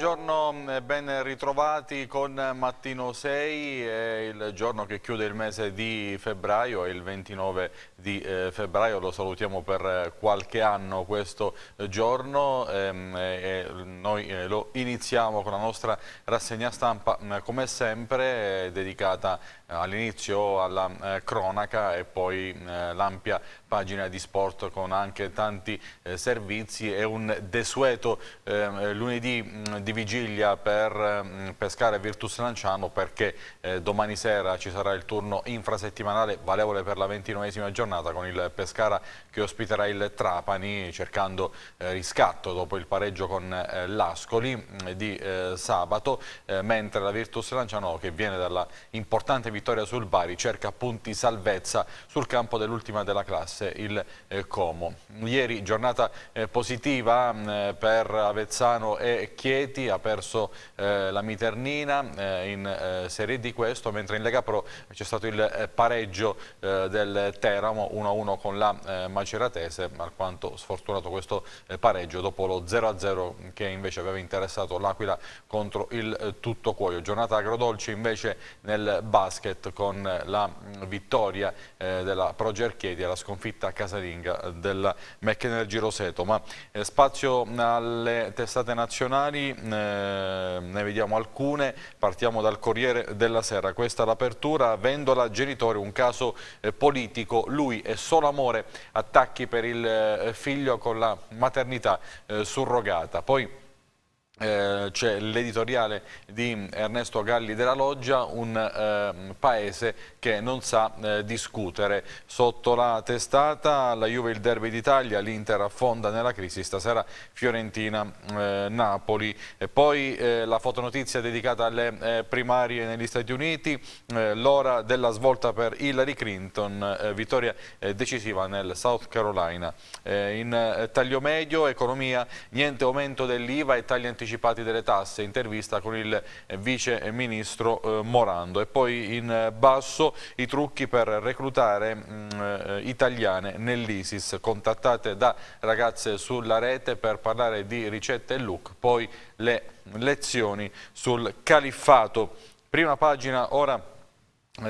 Buongiorno, mm, ben ritrovati con Mattino 6, è il giorno che chiude il mese di febbraio, è il 29 di eh, febbraio, lo salutiamo per eh, qualche anno questo giorno, ehm, e noi eh, lo iniziamo con la nostra rassegna stampa mm, come sempre dedicata eh, all'inizio alla eh, cronaca e poi eh, l'ampia pagina di sport con anche tanti eh, servizi e un desueto ehm, lunedì mh, mm, di vigilia per mh, mm, pescare Virtus Lanciano perché eh, domani sera ci sarà il turno infrasettimanale valevole per la ventinovesima giornata con il Pescara che ospiterà il Trapani cercando eh, riscatto dopo il pareggio con eh, l'Ascoli mm, di eh, sabato, eh, mentre la Virtus Lanciano che viene dalla importante vittoria sul Bari cerca punti salvezza sul campo dell'ultima della classe, il eh, Como. Ieri giornata positiva mm, per Avezzano e Chieti, ha perso la Miternina in Serie D questo, mentre in Lega Pro c'è stato il pareggio del Teramo 1-1 con la eh, Maggiore ceratese, alquanto sfortunato questo eh, pareggio dopo lo 0-0 che invece aveva interessato l'Aquila contro il eh, tutto cuoio. Giornata agrodolce invece nel basket con eh, la mm, vittoria della Progerchiedi e la sconfitta casalinga della McEnergy Roseto. Ma spazio alle testate nazionali, mm, ne vediamo alcune, partiamo dal Corriere della Sera, questa è l'apertura, Vendola genitore, un caso politico, lui e solo amore a attacchi per il eh, figlio con la maternità eh, surrogata. Poi eh, c'è l'editoriale di Ernesto Galli della Loggia, un eh, paese che non sa eh, discutere. Sotto la testata la Juve il derby d'Italia, l'Inter affonda nella crisi, stasera Fiorentina-Napoli. Eh, poi eh, la fotonotizia dedicata alle primarie negli Stati Uniti, l'ora della svolta per Hillary Clinton, vittoria decisiva nel South Carolina. in taglio medio, economia, niente aumento dell'IVA e tagli anticipati anticipati delle tasse, intervista con il eh, vice eh, ministro eh, Morando. E poi in basso i trucchi per reclutare mh, mm, italiane nell'ISIS, contattate da ragazze sulla rete per parlare di ricette e look, poi le lezioni sul califfato. Prima pagina ora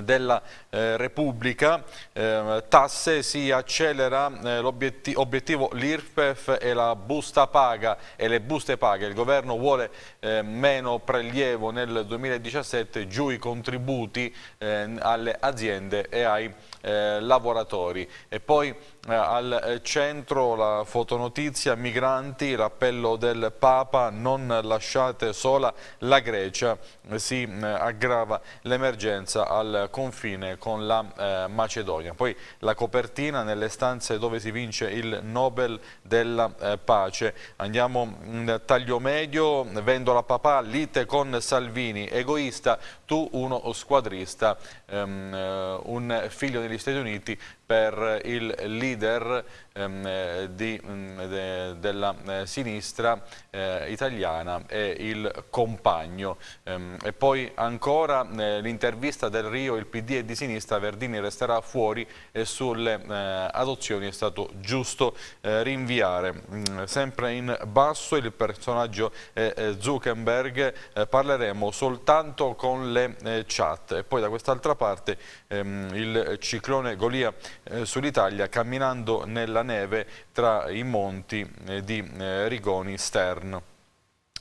della eh, Repubblica, eh, tasse si accelera eh, l'obiettivo l'IRPEF e la busta paga e le buste paga, il governo vuole eh, meno prelievo nel 2017, giù i contributi eh, alle aziende e ai eh, lavoratori e poi eh, al eh, centro la fotonotizia migranti, l'appello del Papa non lasciate sola la Grecia, eh, si mm, aggrava l'emergenza al confine con la Macedonia. Poi la copertina nelle stanze dove si vince il Nobel della pace. Andiamo in taglio medio, vendola papà, lite con Salvini, egoista, tu uno squadrista, um, un figlio degli Stati Uniti per il leader ehm, di, mm, de, della eh, sinistra eh, italiana e il compagno. Ehm, e poi ancora eh, l'intervista del Rio, il PD è di sinistra, Verdini resterà fuori e sulle eh, adozioni è stato giusto eh, rinviare. Mm, sempre in basso il personaggio eh, Zuckerberg, parleremo soltanto con le chat. E poi da quest'altra parte ehm, il ciclone Golia eh, sull'Italia camminando nella neve tra i monti eh, di eh, Rigoni Stern.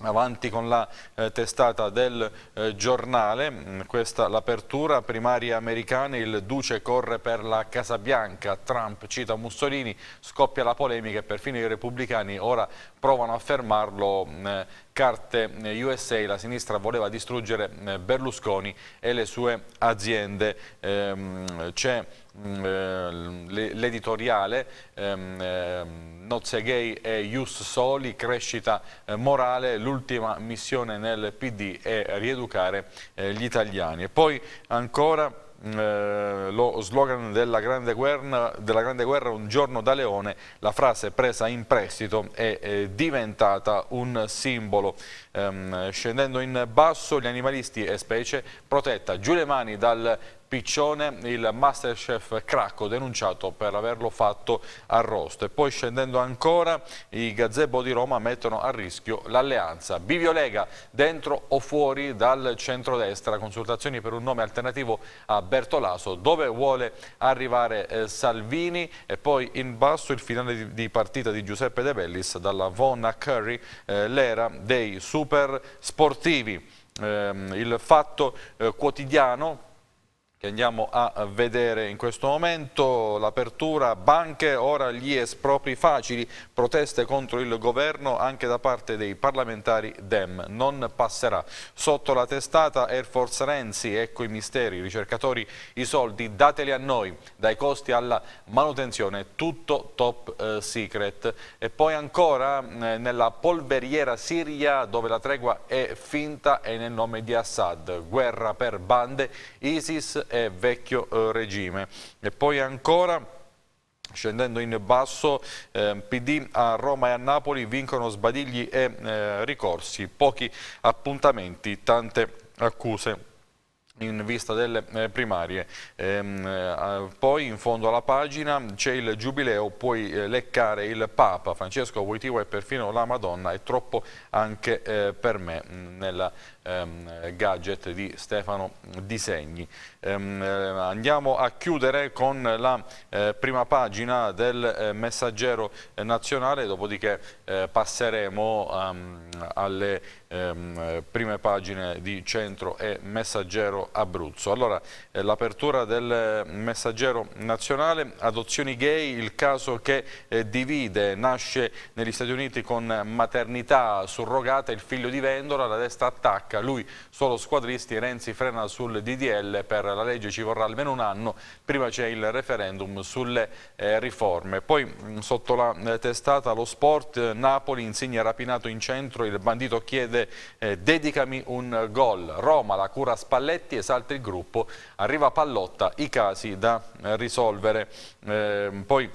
Avanti con la eh, testata del eh, giornale, mm, questa l'apertura, primarie americane, il duce corre per la Casa Bianca, Trump cita Mussolini, scoppia la polemica e perfino i repubblicani ora provano a fermarlo mh, mm, carte eh, USA, la sinistra voleva distruggere eh, Berlusconi e le sue aziende. Ehm, c'è mm, eh, l'editoriale ehm, ehm, Nozze Gay e Ius Soli, crescita morale, l'ultima missione nel PD è rieducare gli italiani. E poi ancora Mm, eh, lo slogan della grande, guerra, della grande, guerra, un giorno da leone, la frase presa in prestito è, è diventata un simbolo. Ehm, scendendo in basso gli animalisti e specie protetta giù le mani dal Piccione, il Masterchef Cracco, denunciato per averlo fatto arrosto. E poi scendendo ancora, i gazebo di Roma mettono a rischio l'alleanza. Bivio Lega, dentro o fuori dal centrodestra, consultazioni per un nome alternativo a Bertolaso, dove vuole arrivare eh, Salvini e poi in basso il finale di, di partita di Giuseppe De Bellis dalla Vonna Curry, eh, l'era dei super sportivi. Eh, il fatto eh, quotidiano andiamo a vedere in questo momento. L'apertura banche, ora gli espropri facili, proteste contro il governo anche da parte dei parlamentari Dem. Non passerà. Sotto la testata Air Force Renzi, ecco i misteri, ricercatori i soldi, dateli a noi, dai costi alla manutenzione, tutto top eh, secret. E poi ancora mm, eh, nella polveriera Siria dove la tregua è finta e nel nome di Assad, guerra per bande, ISIS e e vecchio eh, regime. E poi ancora... Scendendo in basso, eh, PD a Roma e a Napoli vincono sbadigli e eh, ricorsi, pochi appuntamenti, tante accuse in vista delle eh, primarie. Ehm, eh, poi in fondo alla pagina c'è il giubileo, puoi leccare il Papa, Francesco Voitivo e perfino la Madonna, è troppo anche eh, per me mm, nella ehm, gadget di Stefano Disegni. Ehm, eh, andiamo a chiudere con la eh, prima pagina del eh, messaggero nazionale, dopodiché eh, passeremo ehm, alle ehm, prime pagine di Centro e Messaggero Abruzzo. Allora, eh, l'apertura del eh, Messaggero Nazionale, adozioni gay, il caso che divide, nasce negli Stati Uniti con maternità surrogata, il figlio di Vendola, la destra attacca H, lui solo squadristi, Renzi frena sul DDL, per la legge ci vorrà almeno un anno, prima c'è il referendum sulle eh, riforme. Poi sotto la eh, testata lo sport, Napoli, insegna rapinato in centro, il bandito chiede eh, dedicami un gol, Roma, la cura Spalletti, esalta il gruppo, arriva Pallotta, i casi da eh, risolvere. Ehm, poi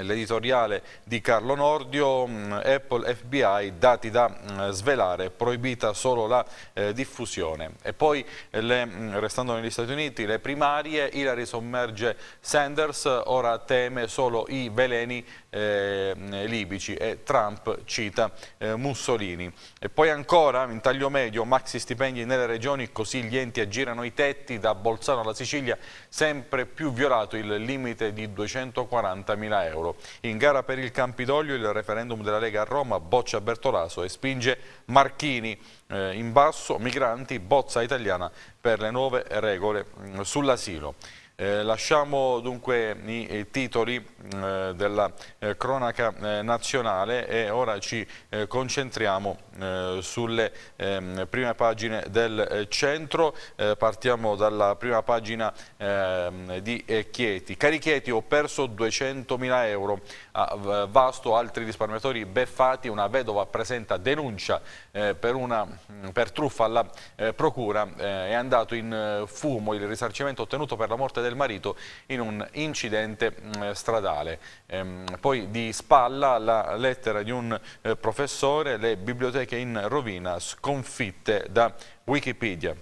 L'editoriale di Carlo Nordio, mm, Apple FBI, dati da mm, svelare, proibita solo la eh, diffusione. E poi, eh, le, mm, restando negli Stati Uniti, le primarie, Hillary sommerge Sanders, ora teme solo i veleni eh, libici e Trump cita eh, Mussolini. E poi ancora, in taglio medio, maxi stipendi nelle regioni, così gli enti aggirano i tetti, da Bolzano alla Sicilia sempre più violato il limite di 240 mila euro euro. In gara per il Campidoglio il referendum della Lega a Roma boccia Bertolaso e spinge Marchini eh, in basso, migranti, bozza italiana per le nuove regole mm, sull'asilo. Eh, lasciamo dunque i, i titoli eh, della eh, cronaca eh, nazionale e ora ci eh, concentriamo eh, sulle ehm, prime pagine del centro. partiamo dalla prima pagina ehm, di Chieti. Cari Chieti, ho perso 200.000 euro a Vasto, altri risparmiatori beffati, una vedova presenta denuncia eh, per, una, mm, per, truffa alla eh, procura, eh, è andato in eh, fumo il risarcimento ottenuto per la morte del marito in un incidente mm, stradale. Ehm, poi di spalla la lettera di un eh, professore, le biblioteche in rovina, sconfitte da Wikipedia.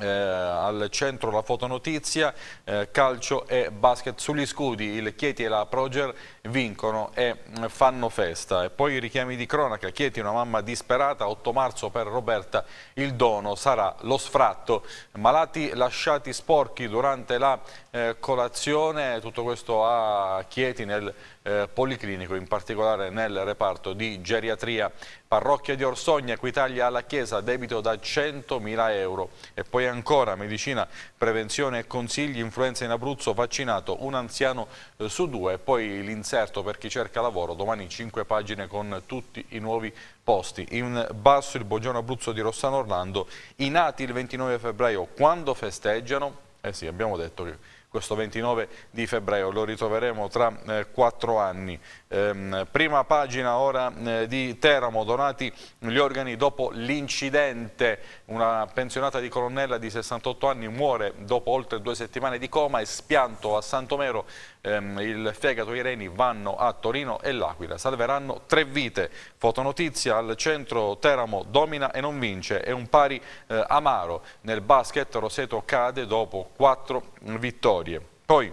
Eh, al centro la fotonotizia, eh, calcio e basket sugli scudi, il Chieti e la Proger vincono e eh, fanno festa. E poi i richiami di cronaca, Chieti una mamma disperata, 8 marzo per Roberta il dono sarà lo sfratto. Malati lasciati sporchi durante la eh, colazione, tutto questo a Chieti nel eh, Policlinico, in particolare nel reparto di geriatria. Parrocchia di Orsogna, Equitalia alla Chiesa, debito da 100.000 euro. E poi ancora medicina prevenzione e consigli, influenza in Abruzzo, vaccinato un anziano eh, su due, poi l'inserto per chi cerca lavoro, domani 5 pagine con tutti i nuovi posti. In basso il buongiorno Abruzzo di Rossano Orlando, i nati il 29 febbraio quando festeggiano, eh sì abbiamo detto che questo 29 di febbraio, lo ritroveremo tra eh, quattro anni. Ehm, prima pagina ora eh, di Teramo, donati gli organi dopo l'incidente, una pensionata di colonnella di 68 anni muore dopo oltre due settimane di coma e spianto a Santomero ehm, il fegato e i reni vanno a Torino e l'Aquila. Salveranno tre vite. Fotonotizia al centro Teramo domina e non vince. È un pari eh, amaro. Nel basket Roseto cade dopo quattro vittorie. Poi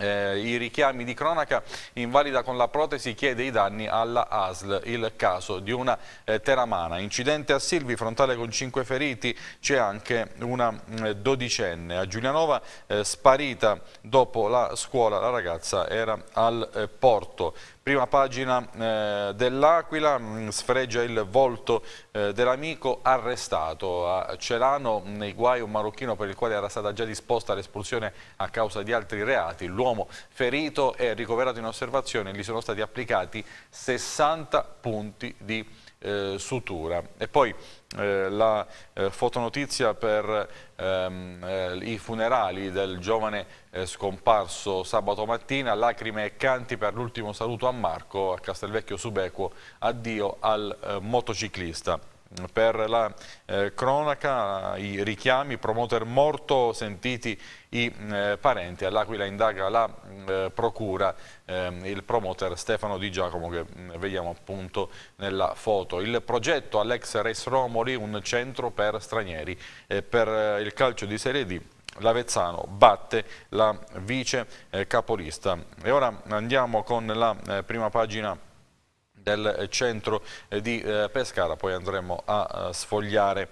eh, I richiami di cronaca invalida con la protesi chiede i danni alla ASL, il caso di una eh, teramana. Incidente a Silvi, frontale con 5 feriti, c'è anche una mh, mm, dodicenne. A Giulianova eh, sparita dopo la scuola la ragazza era al eh, porto. Prima pagina eh, dell'Aquila, mm, sfregia il volto eh, dell'amico arrestato a Celano nei guai un marocchino per il quale era stata già disposta l'espulsione a causa di altri reati. L'uomo ferito è ricoverato in osservazione, gli sono stati applicati 60 punti di eh, sutura. E poi eh, la eh, fotonotizia per ehm, eh, i funerali del giovane eh, scomparso sabato mattina, lacrime e canti per l'ultimo saluto a Marco a Castelvecchio Subequo, addio al eh, motociclista per la eh, cronaca, i richiami, promoter morto, sentiti i eh, parenti, all'Aquila indaga la eh, procura, ehm, il promoter Stefano Di Giacomo che mm, vediamo appunto nella foto. Il progetto all'ex Race Romoli, un centro per stranieri eh, per eh, il calcio di Serie D l'Avezzano batte la vice eh, capolista. E ora andiamo con la prima pagina del centro eh, di eh, Pescara, poi andremo a eh, sfogliare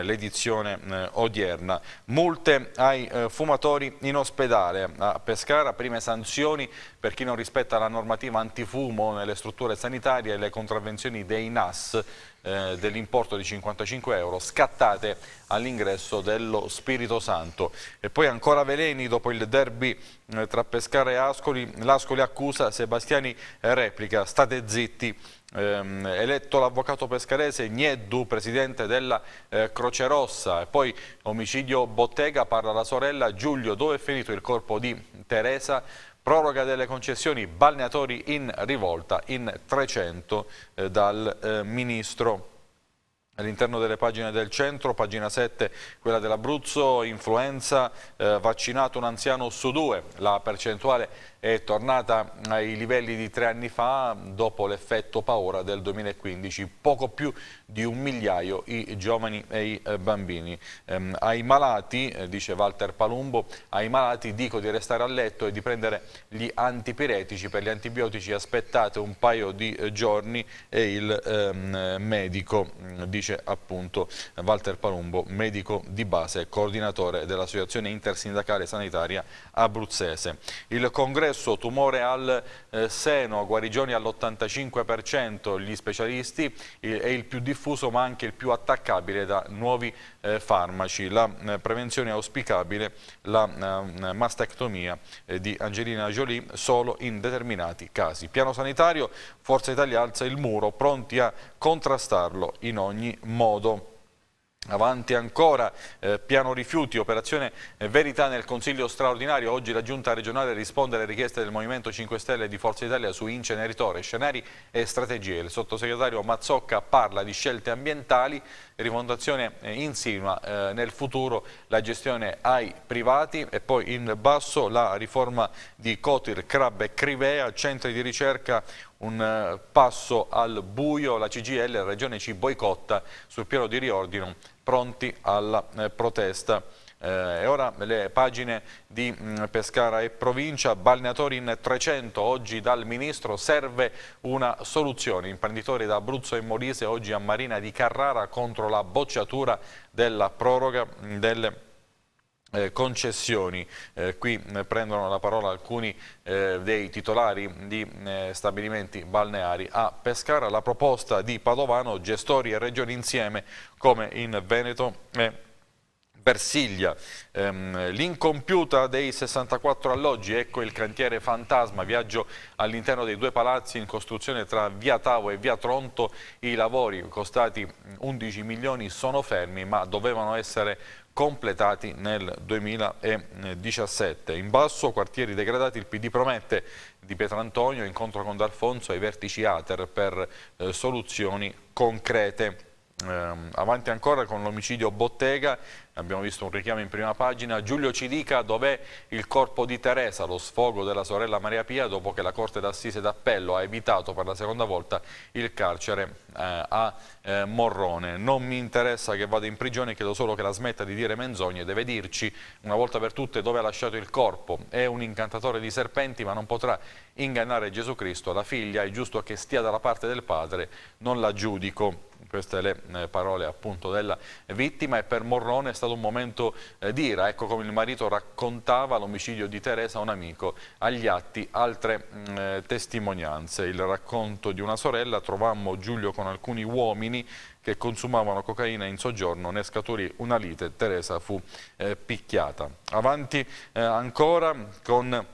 l'edizione odierna. Multe ai fumatori in ospedale a Pescara, prime sanzioni per chi non rispetta la normativa antifumo nelle strutture sanitarie e le contravvenzioni dei NAS eh, dell'importo di 55 euro scattate all'ingresso dello Spirito Santo. E poi ancora veleni dopo il derby eh, tra Pescara e Ascoli, l'Ascoli accusa, Sebastiani replica, state zitti. Ehm, eletto l'avvocato pescarese Gneddu, presidente della eh, Croce Rossa e poi omicidio Bottega, parla la sorella Giulio, dove è finito il corpo di Teresa? proroga delle concessioni balneatori in rivolta in 300 eh, dal eh, Ministro All'interno delle pagine del centro, pagina 7, quella dell'Abruzzo, influenza, eh, vaccinato un anziano su due. La percentuale è tornata ai livelli di tre anni fa, dopo l'effetto paura del 2015. Poco più di un migliaio i giovani e i eh, bambini. Eh, ai malati, eh, dice Walter Palumbo, ai malati dico di restare a letto e di prendere gli antipiretici. Per gli antibiotici aspettate un paio di eh, giorni e il ehm, medico mm, dice dice appunto Walter Palumbo, medico di base e coordinatore dell'Associazione Intersindacale Sanitaria Abruzzese. Il congresso tumore al eh, seno, guarigioni all'85%, gli specialisti è il più diffuso ma anche il più attaccabile da nuovi eh, farmaci. La eh, prevenzione auspicabile, la eh, mastectomia eh, di Angelina Jolie solo in determinati casi. Piano sanitario, Forza Italia alza il muro, pronti a contrastarlo in ogni modo. Avanti ancora, eh, piano rifiuti, operazione eh, verità nel Consiglio straordinario. Oggi la Giunta regionale risponde alle richieste del Movimento 5 Stelle e di Forza Italia su inceneritore, scenari e strategie. Il sottosegretario Mazzocca parla di scelte ambientali, Rifondazione eh, insinua eh, nel futuro la gestione ai privati e poi in basso la riforma di Cotir, Crab e Crivea, centri di ricerca un eh, passo al buio, la CGL, Regione ci boicotta sul piano di riordino, pronti alla eh, protesta. Eh, e ora le pagine di mh, mm, Pescara e provincia, balneatori in 300, oggi dal Ministro serve una soluzione, imprenditori da Abruzzo e Molise oggi a Marina di Carrara contro la bocciatura della proroga mh, mm, delle eh, concessioni. Eh, qui eh, prendono la parola alcuni eh, dei titolari di eh, stabilimenti balneari. A Pescara la proposta di Padovano, gestori e regioni insieme come in Veneto e Persiglia, ehm, l'incompiuta dei 64 alloggi, ecco il cantiere Fantasma, viaggio all'interno dei due palazzi in costruzione tra via Tavo e via Tronto, i lavori costati 11 milioni sono fermi ma dovevano essere completati nel 2017. In basso, quartieri degradati, il PD promette di Pietrantonio incontro con D'Alfonso ai vertici ATER per eh, soluzioni concrete. Eh, avanti ancora con l'omicidio Bottega, Abbiamo visto un richiamo in prima pagina. Giulio ci dica dov'è il corpo di Teresa, lo sfogo della sorella Maria Pia, dopo che la Corte d'Assise d'Appello ha evitato per la seconda volta il carcere eh, a eh, Morrone. Non mi interessa che vada in prigione, chiedo solo che la smetta di dire menzogne. Deve dirci una volta per tutte dove ha lasciato il corpo. È un incantatore di serpenti, ma non potrà ingannare Gesù Cristo. La figlia è giusto che stia dalla parte del padre, non la giudico. Queste le eh, parole appunto della vittima e per Morrone è stato stato un momento eh, di ecco come il marito raccontava l'omicidio di Teresa a un amico, agli atti altre mh, mm, eh, testimonianze, il racconto di una sorella, trovammo Giulio con alcuni uomini che consumavano cocaina in soggiorno, ne scaturì una lite, Teresa fu eh, picchiata. Avanti eh, ancora con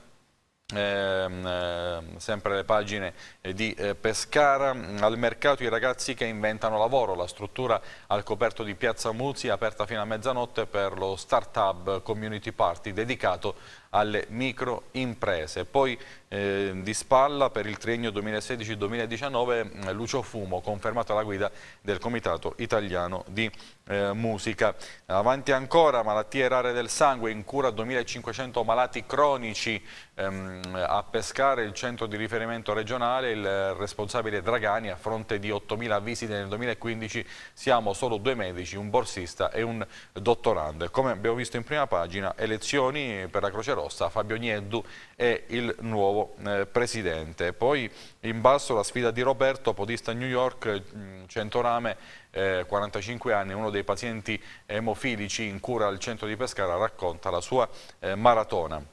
Ehm, eh, sempre le pagine eh, di eh, Pescara, mm, al mercato i ragazzi che inventano lavoro, la struttura al coperto di Piazza Muzzi aperta fino a mezzanotte per lo start-up Community Party dedicato alle microimprese. Poi eh, di spalla per il triennio 2016-2019 mm, Lucio Fumo, confermato alla guida del Comitato Italiano di eh, Musica. Avanti ancora, malattie rare del sangue, in cura 2500 malati cronici ehm, a pescare il centro di riferimento regionale, il responsabile Dragani a fronte di 8000 visite nel 2015 siamo solo due medici, un borsista e un dottorando. come abbiamo visto in prima pagina, elezioni per la Croce Rossa rossa. Fabio Nieddu è il nuovo eh, presidente. Poi in basso la sfida di Roberto, podista New York, mm, Centorame, eh, 45 anni, uno dei pazienti emofilici in cura al centro di Pescara, racconta la sua eh, maratona.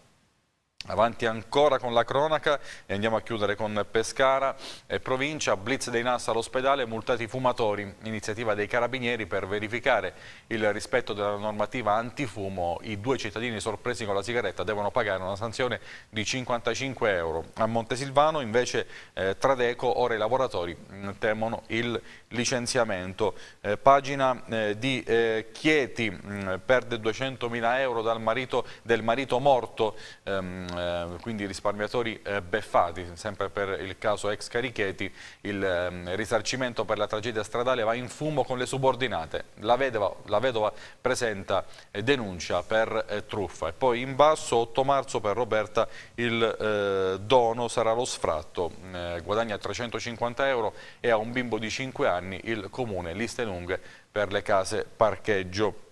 Avanti ancora con la cronaca e andiamo a chiudere con Pescara e eh, provincia, blitz dei NAS all'ospedale, multati fumatori, iniziativa dei carabinieri per verificare il rispetto della normativa antifumo. I due cittadini sorpresi con la sigaretta devono pagare una sanzione di 55 euro. A Montesilvano invece eh, Tradeco, ora i lavoratori mm, temono il licenziamento. Eh, pagina eh, di eh, Chieti, mh, mm, perde 200.000 euro dal marito, del marito morto. Ehm, Ehm, quindi i risparmiatori eh, beffati, sempre per il caso ex Caricheti, il ehm, risarcimento per la tragedia stradale va in fumo con le subordinate, la vedova, la vedova presenta eh, denuncia per eh, truffa e poi in basso 8 marzo per Roberta il dono sarà lo sfratto, guadagna 350 euro e ha un bimbo di 5 anni il comune liste lunghe per le case parcheggio.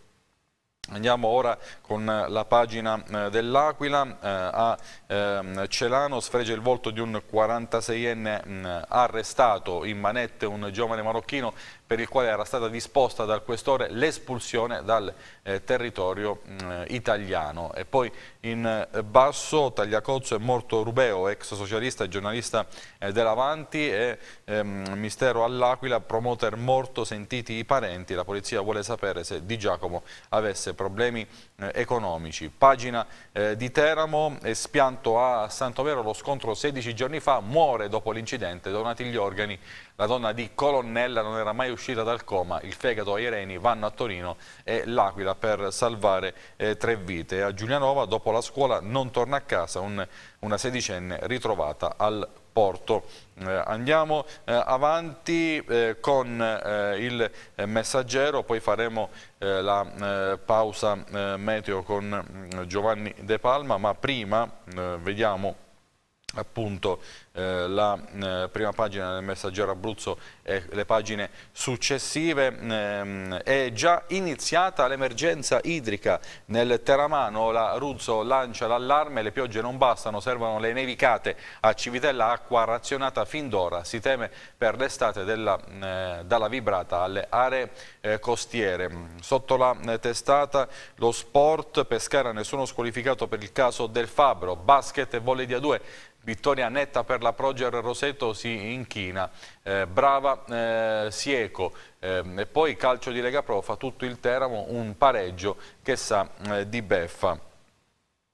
Andiamo ora con eh, la pagina eh, dell'Aquila, eh, a ehm, Celano sfregge il volto di un 46enne mm, arrestato in manette un giovane marocchino per il quale era stata disposta dal questore l'espulsione dal eh, territorio mh, mm, italiano. E poi in eh, basso Tagliacozzo è morto Rubeo, ex socialista e giornalista eh, dell'Avanti e ehm, mistero all'Aquila, promoter morto, sentiti i parenti, la polizia vuole sapere se Di Giacomo avesse problemi eh, economici. Pagina eh, di Teramo, espianto a Santovero lo scontro 16 giorni fa, muore dopo l'incidente, donati gli organi la donna di Colonnella non era mai uscita dal coma, il fegato ai reni vanno a Torino e l'Aquila per salvare eh, tre vite. A Giulianova dopo la scuola non torna a casa, un, una sedicenne ritrovata al porto. Eh, andiamo eh, avanti eh, con eh, il messaggero, poi faremo eh, la eh, pausa meteo con mm, Giovanni De Palma, ma prima vediamo appunto eh, la eh, prima pagina del messaggero Abruzzo e le pagine successive. Ehm, è già iniziata l'emergenza idrica nel Teramano, la Ruzzo lancia l'allarme, le piogge non bastano, servono le nevicate a Civitella, acqua razionata fin d'ora, si teme per l'estate eh, dalla vibrata alle aree costiere. Sotto la testata lo sport, Pescara nessuno squalificato per il caso del Fabro, basket e volley di A2, vittoria netta per la la Proger Roseto si inchina, eh, brava eh, Sieco eh, e poi calcio di Lega Pro fa tutto il Teramo un pareggio che sa eh, di beffa.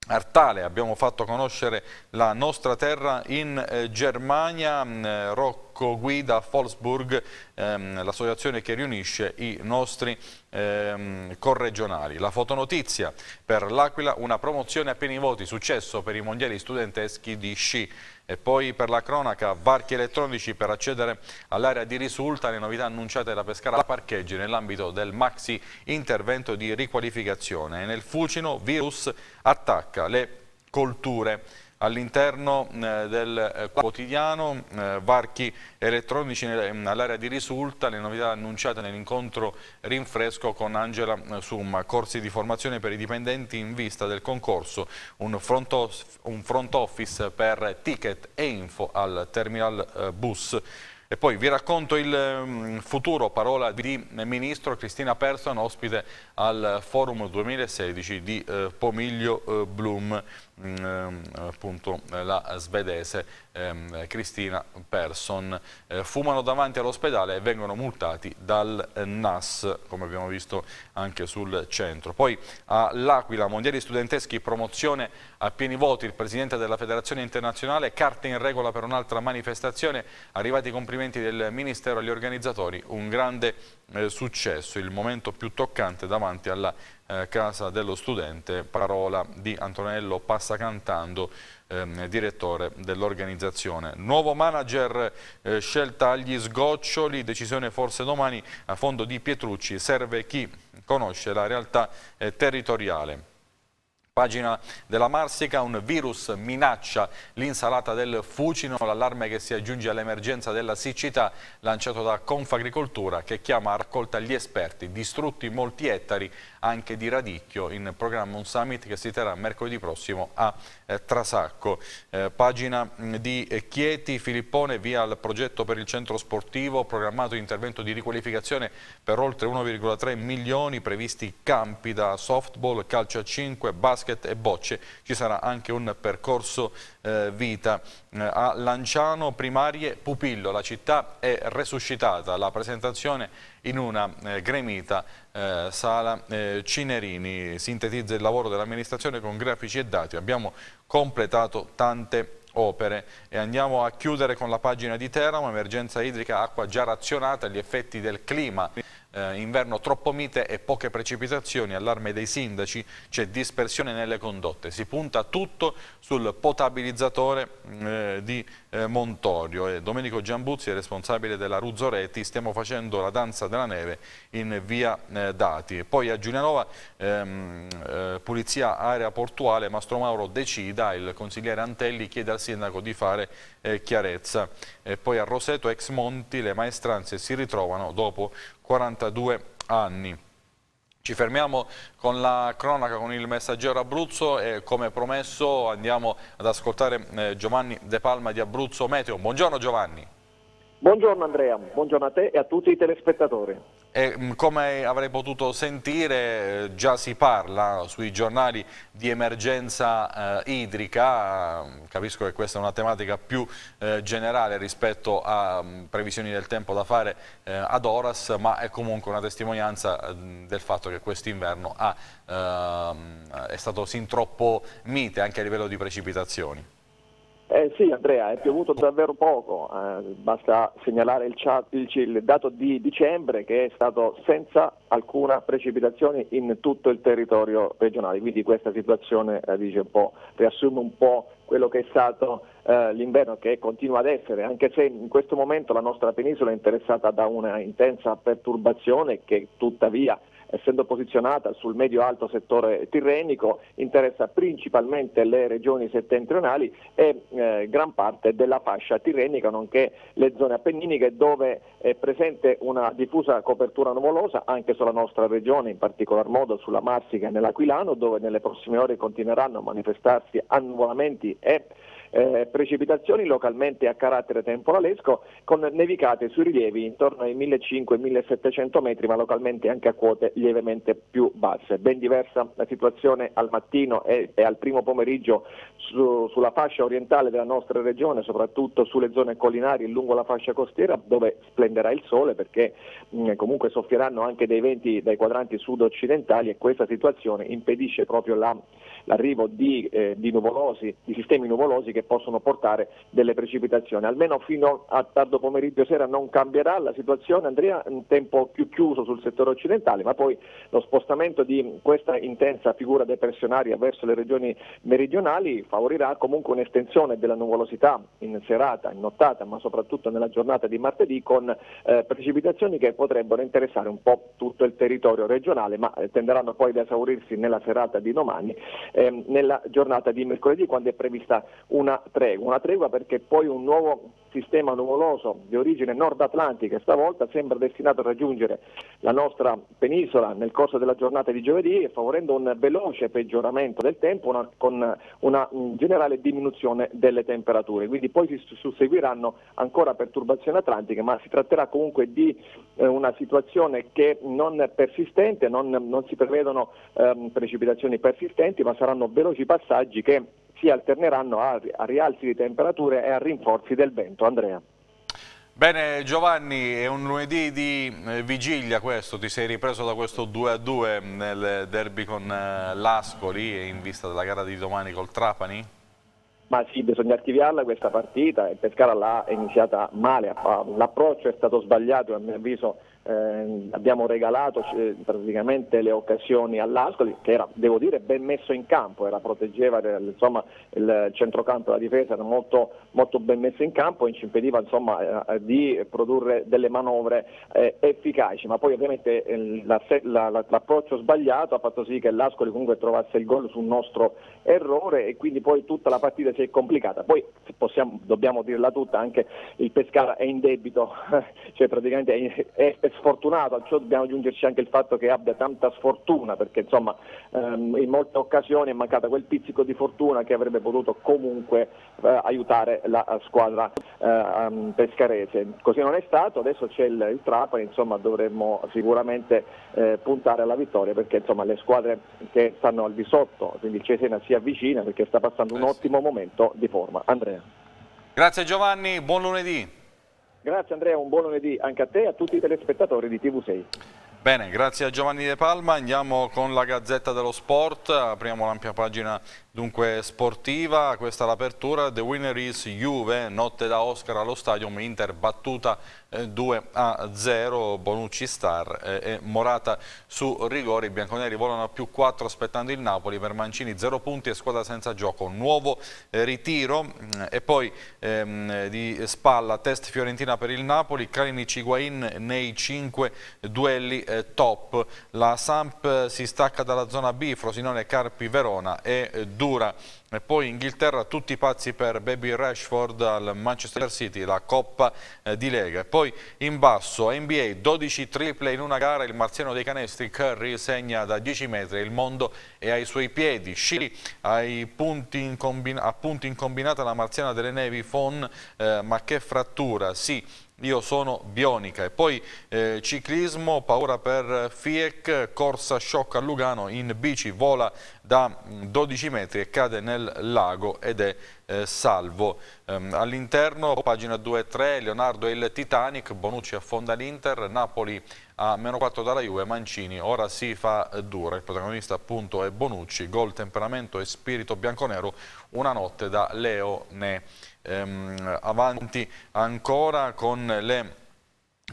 Artale, abbiamo fatto conoscere la nostra terra in eh, Germania, mm, eh, Rocco Rocco Guida a Wolfsburg, ehm, l'associazione che riunisce i nostri ehm, corregionali. La fotonotizia per l'Aquila, una promozione a pieni voti, successo per i mondiali studenteschi di sci. E poi per la cronaca, varchi elettronici per accedere all'area di risulta, le novità annunciate da Pescara a parcheggi nell'ambito del maxi intervento di riqualificazione. E Nel Fucino virus attacca le colture. All'interno eh, del eh, quotidiano, eh, varchi elettronici mm, all'area di risulta, le novità annunciate nell'incontro rinfresco con Angela Summa, corsi di formazione per i dipendenti in vista del concorso, un front, office per ticket e info al terminal bus. E poi vi racconto il mm, futuro, parola di Ministro Cristina Persson, ospite al Forum 2016 di Pomiglio Bloom. Mm, ehm, appunto, eh, la svedese ehm, Cristina Persson. Eh, fumano davanti all'ospedale e vengono multati dal eh, NAS, come abbiamo visto anche sul centro. Poi all'Aquila, Mondiali Studenteschi, promozione a pieni voti, il presidente della Federazione Internazionale, carte in regola per un'altra manifestazione, arrivati i complimenti del Ministero agli organizzatori, un grande eh, successo, il momento più toccante davanti alla eh, casa dello Studente, parola di Antonello Passacantando, ehm, direttore dell'organizzazione. Nuovo manager, eh, scelta agli sgoccioli, decisione forse domani a fondo di Pietrucci, serve chi conosce la realtà eh, territoriale. Pagina della Marsica, un virus minaccia l'insalata del Fucino, l'allarme che si aggiunge all'emergenza della siccità lanciato da Confagricoltura che chiama a raccolta gli esperti, distrutti molti ettari, anche di radicchio in programma un summit che si terrà mercoledì prossimo a eh, Trasacco. Eh, pagina mh, mm, di eh, Chieti, Filippone via al progetto per il centro sportivo, programmato intervento di riqualificazione per oltre 1,3 milioni, previsti campi da softball, calcio a 5, basket e bocce. Ci sarà anche un percorso eh, vita. Eh, a Lanciano, primarie, Pupillo, la città è resuscitata. La presentazione in una eh, gremita eh, sala eh, Cinerini. Sintetizza il lavoro dell'amministrazione con grafici e dati. Abbiamo completato tante opere e andiamo a chiudere con la pagina di Teramo, emergenza idrica, acqua già razionata, gli effetti del clima eh, inverno troppo mite e poche precipitazioni, allarme dei sindaci, c'è dispersione nelle condotte. Si punta tutto sul potabilizzatore mm, eh, di eh, Montorio. E eh, Domenico Giambuzzi è responsabile della Ruzzoreti, stiamo facendo la danza della neve in via eh, Dati. E poi a Giulianova ehm, eh, pulizia area portuale, Mastro Mauro decida, il consigliere Antelli chiede al sindaco di fare chiarezza. E poi a Roseto, ex Monti, le maestranze si ritrovano dopo 42 anni. Ci fermiamo con la cronaca con il messaggero Abruzzo e come promesso andiamo ad ascoltare eh, Giovanni De Palma di Abruzzo Meteo. Buongiorno Giovanni. Buongiorno Andrea, buongiorno a te e a tutti i telespettatori. E mm, come avrei potuto sentire eh, già si parla sui giornali di emergenza eh, idrica, mm, capisco che questa è una tematica più eh, generale rispetto a mh, mm, previsioni del tempo da fare eh, ad Oras, ma è comunque una testimonianza eh, del fatto che quest'inverno ehm, è stato sin troppo mite anche a livello di precipitazioni. Eh sì Andrea, è piovuto davvero poco, eh, basta segnalare il, chat, il, il, dato di dicembre che è stato senza alcuna precipitazione in tutto il territorio regionale, quindi questa situazione eh, dice un po', riassume un po' quello che è stato eh, l'inverno che continua ad essere, anche se in questo momento la nostra penisola è interessata da una intensa perturbazione che tuttavia essendo posizionata sul medio-alto settore tirrenico, interessa principalmente le regioni settentrionali e eh, gran parte della fascia tirrenica, nonché le zone appenniniche dove è presente una diffusa copertura nuvolosa anche sulla nostra regione, in particolar modo sulla Marsica e nell'Aquilano, dove nelle prossime ore continueranno a manifestarsi annuvolamenti e eh, precipitazioni localmente a carattere temporalesco con nevicate sui rilievi intorno ai 1500-1700 metri ma localmente anche a quote lievemente più basse. Ben diversa la situazione al mattino e, e al primo pomeriggio su, sulla fascia orientale della nostra regione, soprattutto sulle zone collinari lungo la fascia costiera dove splenderà il sole perché mh, mm, comunque soffieranno anche dei venti dai quadranti sud-occidentali e questa situazione impedisce proprio la, l'arrivo di, eh, di, nuvolosi, di sistemi nuvolosi che possono portare delle precipitazioni. Almeno fino a tardo pomeriggio sera non cambierà la situazione, Andrea, un tempo più chiuso sul settore occidentale, ma poi lo spostamento di questa intensa figura depressionaria verso le regioni meridionali favorirà comunque un'estensione della nuvolosità in serata, in nottata, ma soprattutto nella giornata di martedì con eh, precipitazioni che potrebbero interessare un po' tutto il territorio regionale, ma eh, tenderanno poi ad esaurirsi nella serata di domani, ehm, nella giornata di mercoledì quando è prevista una una tregua, una tregua perché poi un nuovo sistema nuvoloso di origine nord-atlantica stavolta sembra destinato a raggiungere la nostra penisola nel corso della giornata di giovedì favorendo un veloce peggioramento del tempo una, con una generale diminuzione delle temperature. Quindi poi si susseguiranno ancora perturbazioni atlantiche, ma si tratterà comunque di eh, una situazione che non è persistente, non, non si prevedono eh, precipitazioni persistenti, ma saranno veloci passaggi che si alterneranno a, a rialzi di temperature e a rinforzi del vento. Andrea. Bene Giovanni, è un lunedì di eh, vigilia questo, ti sei ripreso da questo 2-2 nel derby con eh, l'Ascoli e in vista della gara di domani col Trapani? Ma sì, bisogna archiviarla questa partita, il Pescara l'ha iniziata male, l'approccio è stato sbagliato a mio avviso eh, abbiamo regalato eh, praticamente le occasioni all'Ascoli che era, devo dire, ben messo in campo, era, proteggeva insomma, il centrocampo e la difesa, era molto, molto, ben messo in campo e ci impediva insomma, eh, eh, di produrre delle manovre eh, efficaci, ma poi ovviamente eh, la, la, l'approccio sbagliato ha fatto sì che l'Ascoli comunque trovasse il gol sul nostro errore e quindi poi tutta la partita si è complicata. Poi possiamo, dobbiamo dirla tutta, anche il Pescara è in debito, cioè praticamente è, è sfortunato, a ciò dobbiamo aggiungerci anche il fatto che abbia tanta sfortuna, perché insomma ehm, in molte occasioni è mancata quel pizzico di fortuna che avrebbe potuto comunque eh, aiutare la eh, squadra eh, ehm, pescarese. Così non è stato, adesso c'è il, il Trapani, insomma dovremmo sicuramente eh, puntare alla vittoria perché insomma le squadre che stanno al di sotto, quindi il Cesena si avvicina perché sta passando un eh ottimo momento di forma. Andrea. Grazie Giovanni, buon lunedì. Grazie Andrea, un buon lunedì anche a te e a tutti i telespettatori di TV6. Bene, grazie a Giovanni De Palma, andiamo con la Gazzetta dello Sport, apriamo l'ampia pagina Dunque sportiva, questa è l'apertura, the winner is Juve, notte da Oscar allo stadium, Inter battuta 2 eh, a 0, Bonucci star eh, e Morata su rigori, i bianconeri volano a più 4 aspettando il Napoli, per Mancini 0 punti e squadra senza gioco, nuovo eh, ritiro mm, e poi ehm, di spalla test Fiorentina per il Napoli, Kalinic Higuain nei 5 duelli eh, top, la Samp si stacca dalla zona B, Frosinone Carpi Verona e 2 dura. E poi Inghilterra tutti pazzi per Baby Rashford al Manchester City, la Coppa eh, di Lega. E poi in basso NBA 12 triple in una gara, il marziano dei canestri Curry segna da 10 metri, il mondo è ai suoi piedi. Sci ai punti in a punti in combinata la marziana delle nevi Fon, eh, ma che frattura, sì io sono Bionica e poi eh, ciclismo, paura per FIEC, corsa shock a Lugano in bici, vola da 12 mm, metri e cade nel lago ed è eh, salvo. Ehm, All'interno, pagina 2 e 3, Leonardo e il Titanic, Bonucci affonda l'Inter, Napoli a meno 4 dalla Juve, Mancini ora si fa dura, il protagonista appunto è Bonucci, gol, temperamento e spirito bianconero, una notte da Leo Ne ehm, avanti ancora con le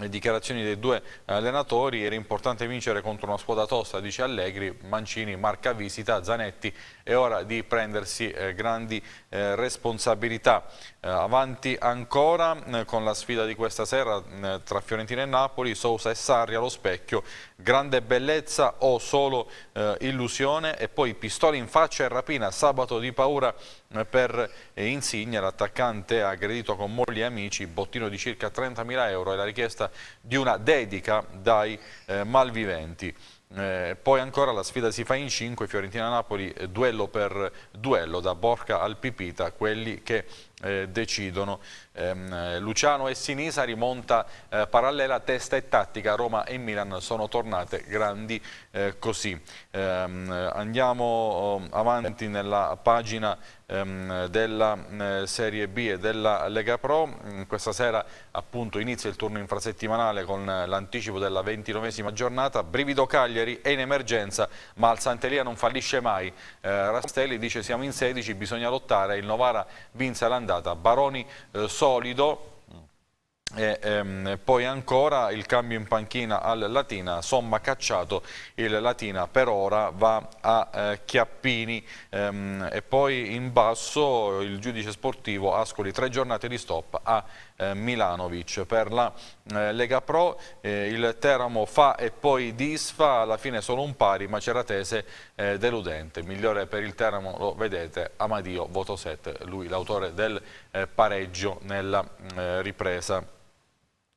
dichiarazioni dei due allenatori era importante vincere contro una squadra tosta dice Allegri, Mancini marca visita, Zanetti è ora di prendersi eh, grandi eh, responsabilità. Eh, avanti ancora eh, con la sfida di questa sera mm, tra Fiorentina e Napoli, Sousa e Sarri allo specchio, grande bellezza o solo eh, illusione e poi pistola in faccia e rapina, sabato di paura eh, per Insigne, l'attaccante aggredito con moglie e amici, bottino di circa 30.000 euro e la richiesta di una dedica dai malviventi. Eh, poi ancora la sfida si fa in 5, Fiorentina-Napoli, eh, duello per duello, da Borca al Pipita, quelli che eh, decidono. Ehm, Luciano e Sinisa rimonta eh, parallela, testa e tattica, Roma e Milan sono tornate grandi eh, così. Ehm, andiamo oh, avanti nella pagina ehm, della mm, Serie B e della Lega Pro, mm, questa sera appunto inizia il turno infrasettimanale con l'anticipo della ventinovesima giornata, Brivido Cagliari è in emergenza ma al Santelia non fallisce mai, eh, Rastelli dice siamo in 16, bisogna lottare, il Novara vince l'andata andata, Baroni eh, solido, e, ehm, poi ancora il cambio in panchina al Latina, somma cacciato il Latina per ora va a eh, Chiappini ehm, e poi in basso il giudice sportivo Ascoli tre giornate di stop a eh, Milanovic. Per la eh, Lega Pro eh, il Teramo fa e poi disfa, alla fine solo un pari, ma Ceratese deludente. Migliore per il Teramo, lo vedete, Amadio, voto 7, lui l'autore del pareggio nella mm, ripresa.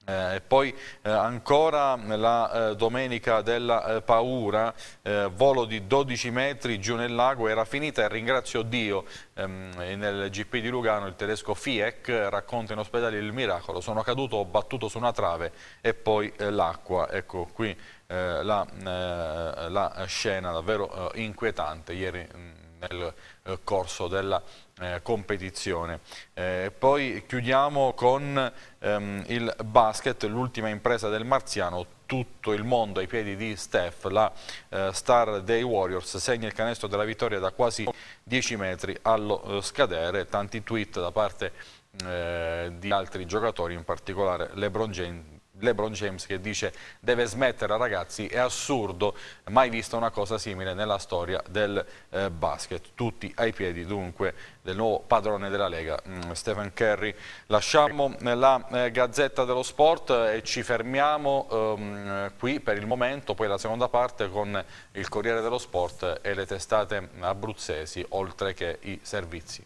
Eh, poi eh, ancora la eh, domenica della eh, paura, eh, volo di 12 metri giù nel lago, era finita e ringrazio Dio ehm, nel GP di Lugano il tedesco Fiek racconta in ospedale il miracolo, sono caduto, ho battuto su una trave e poi eh, l'acqua, ecco qui la, la, scena davvero inquietante ieri. Mh, mm, nel eh, corso della eh, competizione. Eh, poi chiudiamo con ehm, il basket, l'ultima impresa del Marziano, tutto il mondo ai piedi di Steph, la star dei Warriors, segna il canestro della vittoria da quasi 10 metri allo scadere, tanti tweet da parte di altri giocatori, in particolare LeBron James LeBron James che dice deve smettere ragazzi è assurdo mai vista una cosa simile nella storia del eh, basket tutti ai piedi dunque del nuovo padrone della Lega mm, Stephen Curry lasciamo eh, la eh, Gazzetta dello Sport eh, e ci fermiamo ehm, qui per il momento poi la seconda parte con il Corriere dello Sport e le testate abruzzesi oltre che i servizi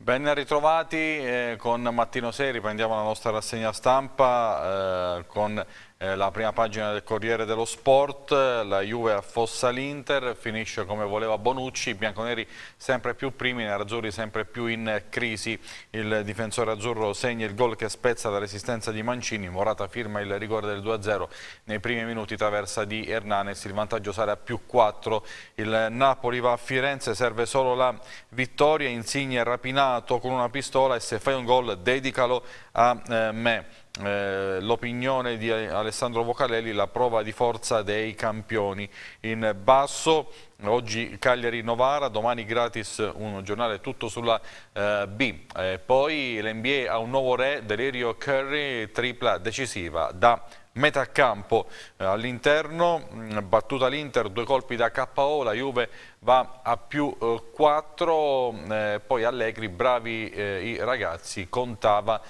Ben ritrovati eh, con Mattino Seri, prendiamo la nostra rassegna stampa eh, con eh, la prima pagina del Corriere dello Sport, la Juve affossa l'Inter, finisce come voleva Bonucci, i bianconeri sempre più primi, i nerazzurri sempre più in crisi, il difensore azzurro segna il gol che spezza la resistenza di Mancini, Morata firma il rigore del 2-0 nei primi minuti traversa di Hernanes, il vantaggio sale a più 4, il Napoli va a Firenze, serve solo la vittoria, Insigne rapinato con una pistola e se fai un gol dedicalo a eh, me. Eh, l'opinione di Alessandro Vocalelli, la prova di forza dei campioni. In basso oggi Cagliari-Novara, domani gratis un giornale tutto sulla eh, B. Eh, poi l'NBA ha un nuovo re, Delirio Curry, tripla decisiva da metà campo eh, all'interno, mm, battuta l'Inter, due colpi da KO, la Juve va a più eh, 4, mm, poi Allegri, bravi eh, i ragazzi, contava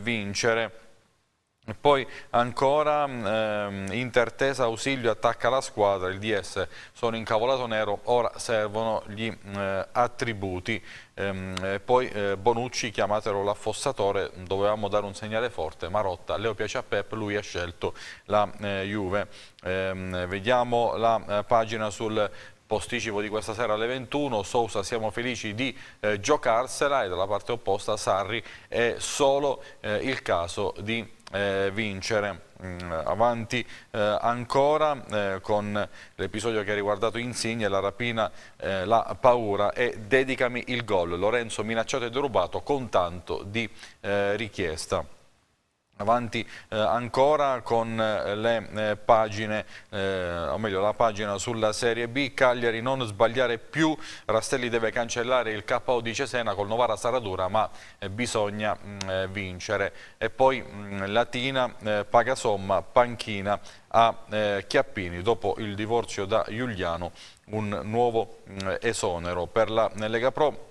vincere poi ancora ehm, Intertesa Ausilio attacca la squadra, il DS sono incavolato nero, ora servono gli eh, attributi. Ehm, poi eh, Bonucci, chiamatelo l'affossatore, dovevamo dare un segnale forte, Marotta, Leo piace a Pep, lui ha scelto la eh, Juve. Ehm, vediamo la eh, pagina sul posticipo di questa sera alle 21, Sousa siamo felici di eh, giocarsela e dalla parte opposta Sarri è solo eh, il caso di eh, vincere mm, avanti eh, ancora eh, con l'episodio che ha riguardato Insigne, la rapina, eh, la paura e dedicami il gol. Lorenzo minacciato e derubato con tanto di eh, richiesta avanti eh, ancora con eh, le eh, pagine, eh, o meglio la pagina sulla Serie B, Cagliari non sbagliare più, Rastelli deve cancellare il KO di Cesena col Novara Saradura ma eh, bisogna mh, mm, eh, vincere e poi mh, mm, Latina paga somma, panchina a Chiappini dopo il divorzio da Giuliano, un nuovo mm, esonero per la Lega Pro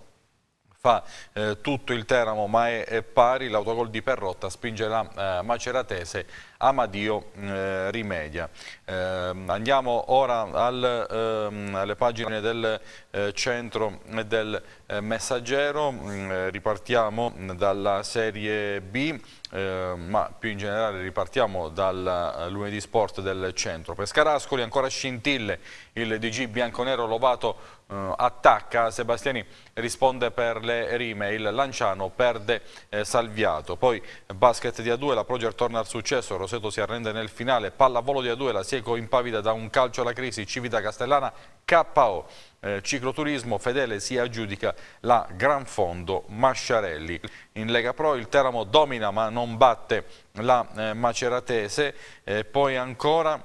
fa eh, tutto il Teramo ma è, è pari, l'autogol di Perrotta spinge la eh, maceratese Amadio eh, Rimedia. Ehm, andiamo ora al, ehm, alle pagine del eh, centro e del eh, messaggero, mm, eh, ripartiamo dalla serie B eh, ma più in generale ripartiamo dal lunedì sport del centro. Pescarascoli ancora scintille, il DG bianconero Lovato eh, attacca, Sebastiani risponde per le rime, il Lanciano perde eh, Salviato, poi basket di A2, la Proger torna al successo, Roseto si arrende nel finale, pallavolo di A2, la Sieco impavida da un calcio alla crisi, Civita Castellana KO. Eh, cicloturismo Fedele si aggiudica la Gran Fondo Masciarelli. In Lega Pro il Teramo domina ma non batte la eh, Maceratese, eh, poi ancora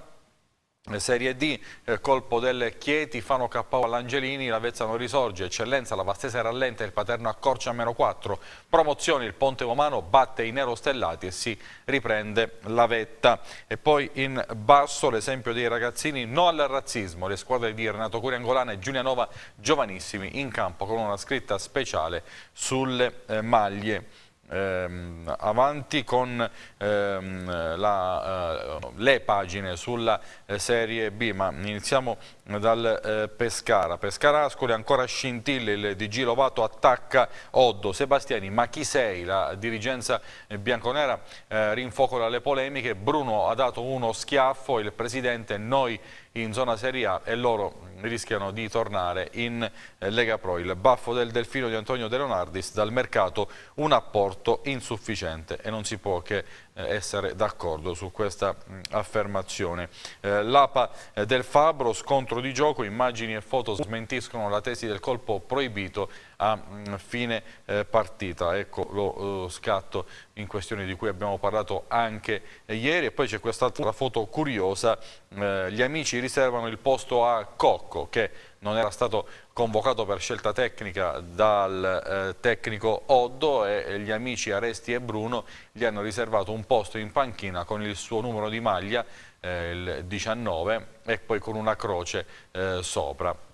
Serie D, eh, colpo del Chieti, Fano KO all'Angelini, l'Avezza non risorge, Eccellenza, la Vastese rallenta, il Paterno accorcia a meno 4, promozione, il Ponte Romano batte i Nero Stellati e si riprende la vetta. E poi in basso l'esempio dei ragazzini, no al razzismo, le squadre di Renato Curi Angolana e Giulianova giovanissimi in campo con una scritta speciale sulle eh, maglie. Ehm, avanti con ehm, la, eh, le pagine sulla eh, Serie B, ma iniziamo dal eh, Pescara. Pescara Ascoli ancora scintille, il DG Lovato attacca Oddo. Sebastiani, ma chi sei? La dirigenza bianconera eh, rinfocola le polemiche, Bruno ha dato uno schiaffo, il presidente noi in zona Serie A e loro rischiano di tornare in eh, Lega Pro. Il baffo del delfino di Antonio De Leonardis dal mercato un apporto insufficiente e non si può che essere d'accordo su questa mm, affermazione. Eh, L'APA eh, del Fabro, scontro di gioco, immagini e foto smentiscono la tesi del colpo proibito a mm, fine eh, partita. Ecco lo scatto in questione di cui abbiamo parlato anche ieri. E poi c'è quest'altra foto curiosa, gli amici riservano il posto a Cocco che non era stato convocato per scelta tecnica dal eh, tecnico Oddo e gli amici Aresti e Bruno gli hanno riservato un posto in panchina con il suo numero di maglia, eh, il 19, e poi con una croce eh, sopra.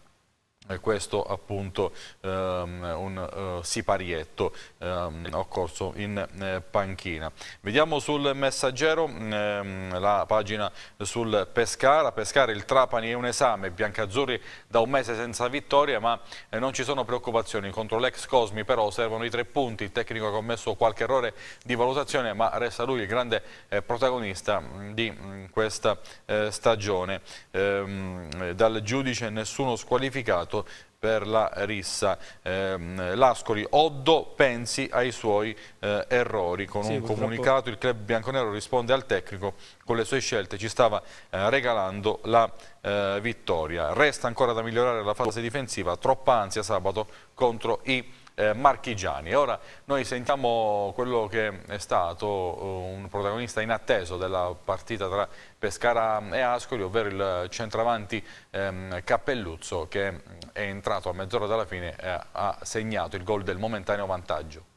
Eh, questo appunto ehm, un eh, siparietto ehm, occorso in eh, panchina. Vediamo sul messaggero ehm, la pagina sul Pescara, Pescara il Trapani è un esame, Biancazzurri da un mese senza vittoria ma eh, non ci sono preoccupazioni, contro l'ex Cosmi però servono i tre punti, il tecnico ha commesso qualche errore di valutazione ma resta lui il grande eh, protagonista mm, di mh, mm, questa eh, stagione, ehm, dal giudice nessuno squalificato contratto per la rissa. Eh, Lascoli, Oddo pensi ai suoi eh, errori. Con sì, un purtroppo... comunicato il club bianconero risponde al tecnico con le sue scelte ci stava eh, regalando la eh, vittoria. Resta ancora da migliorare la fase difensiva, troppa ansia sabato contro i eh, marchigiani. ora noi sentiamo quello che è stato eh, un protagonista inatteso della partita tra Pescara e Ascoli, ovvero il centravanti ehm, Cappelluzzo che mm, è entrato a mezz'ora dalla fine e ha segnato il gol del momentaneo vantaggio.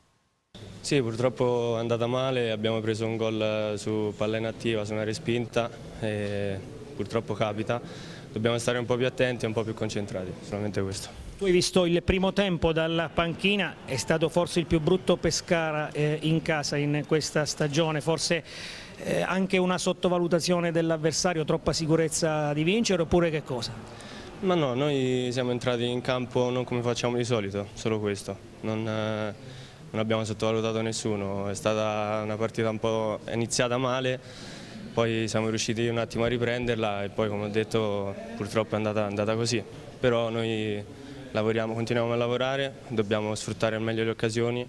Sì, purtroppo è andata male, abbiamo preso un gol su palla inattiva, su una respinta, purtroppo capita. Dobbiamo stare un po' più attenti e un po' più concentrati, solamente questo. Tu hai visto il primo tempo dalla panchina, è stato forse il più brutto Pescara eh, in casa in questa stagione, forse eh, anche una sottovalutazione dell'avversario, troppa sicurezza di vincere oppure che cosa? Ma no, noi siamo entrati in campo non come facciamo di solito, solo questo. Non, eh, non abbiamo sottovalutato nessuno, è stata una partita un po' iniziata male, poi siamo riusciti un attimo a riprenderla e poi come ho detto purtroppo è andata, è andata così. Però noi lavoriamo, continuiamo a lavorare, dobbiamo sfruttare al meglio le occasioni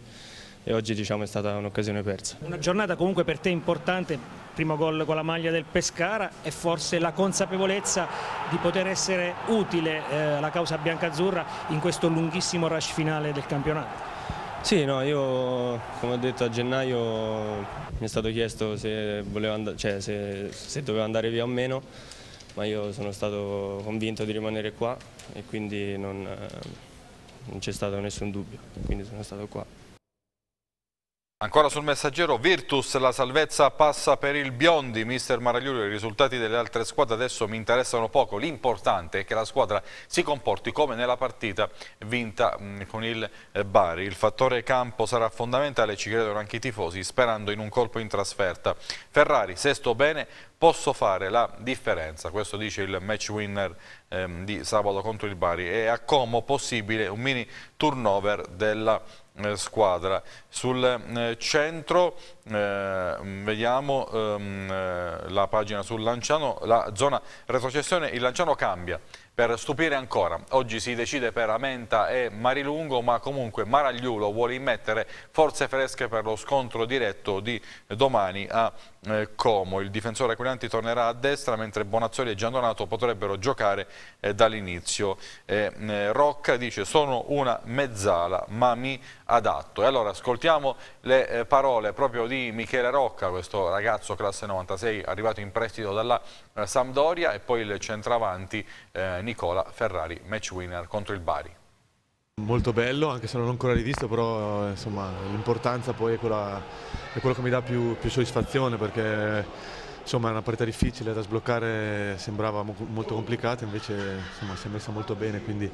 e oggi diciamo, è stata un'occasione persa. Una giornata comunque per te importante, primo gol con la maglia del Pescara e forse la consapevolezza di poter essere utile eh, alla causa biancazzurra in questo lunghissimo rush finale del campionato. Sì, no, io come ho detto a gennaio mi è stato chiesto se, andare, cioè, se, se dovevo andare via o meno ma io sono stato convinto di rimanere qua e quindi non, eh, non c'è stato nessun dubbio, quindi sono stato qua. Ancora sul messaggero, Virtus, la salvezza passa per il Biondi, mister Maragliolo, i risultati delle altre squadre adesso mi interessano poco, l'importante è che la squadra si comporti come nella partita vinta mm, con il eh, Bari, il fattore campo sarà fondamentale, ci credono anche i tifosi, sperando in un colpo in trasferta. Ferrari, se sto bene, posso fare la differenza, questo dice il match winner ehm, di sabato contro il Bari, e a Como possibile un mini turnover della squadra. Eh, squadra. Sul eh, centro eh, vediamo ehm, eh, la pagina sul Lanciano, la zona retrocessione, il Lanciano cambia per stupire ancora. Oggi si decide per Amenta e Marilungo, ma comunque Maragliulo vuole immettere forze fresche per lo scontro diretto di domani a eh, Como. Il difensore Aquilanti tornerà a destra mentre Bonazzoli e Giandonato potrebbero giocare eh, dall'inizio. Eh, eh, Rocca dice sono una mezzala ma mi adatto. E allora ascoltiamo le eh, parole proprio di Michele Rocca, questo ragazzo classe 96 arrivato in prestito dalla eh, Sampdoria e poi il centravanti Nicola Ferrari, match winner contro il Bari. Molto bello, anche se non l'ho ancora rivisto, però eh, l'importanza poi è, quella, è, quello che mi dà più, più soddisfazione perché insomma, è una partita difficile da sbloccare, sembrava molto complicata, invece insomma, si è messa molto bene, quindi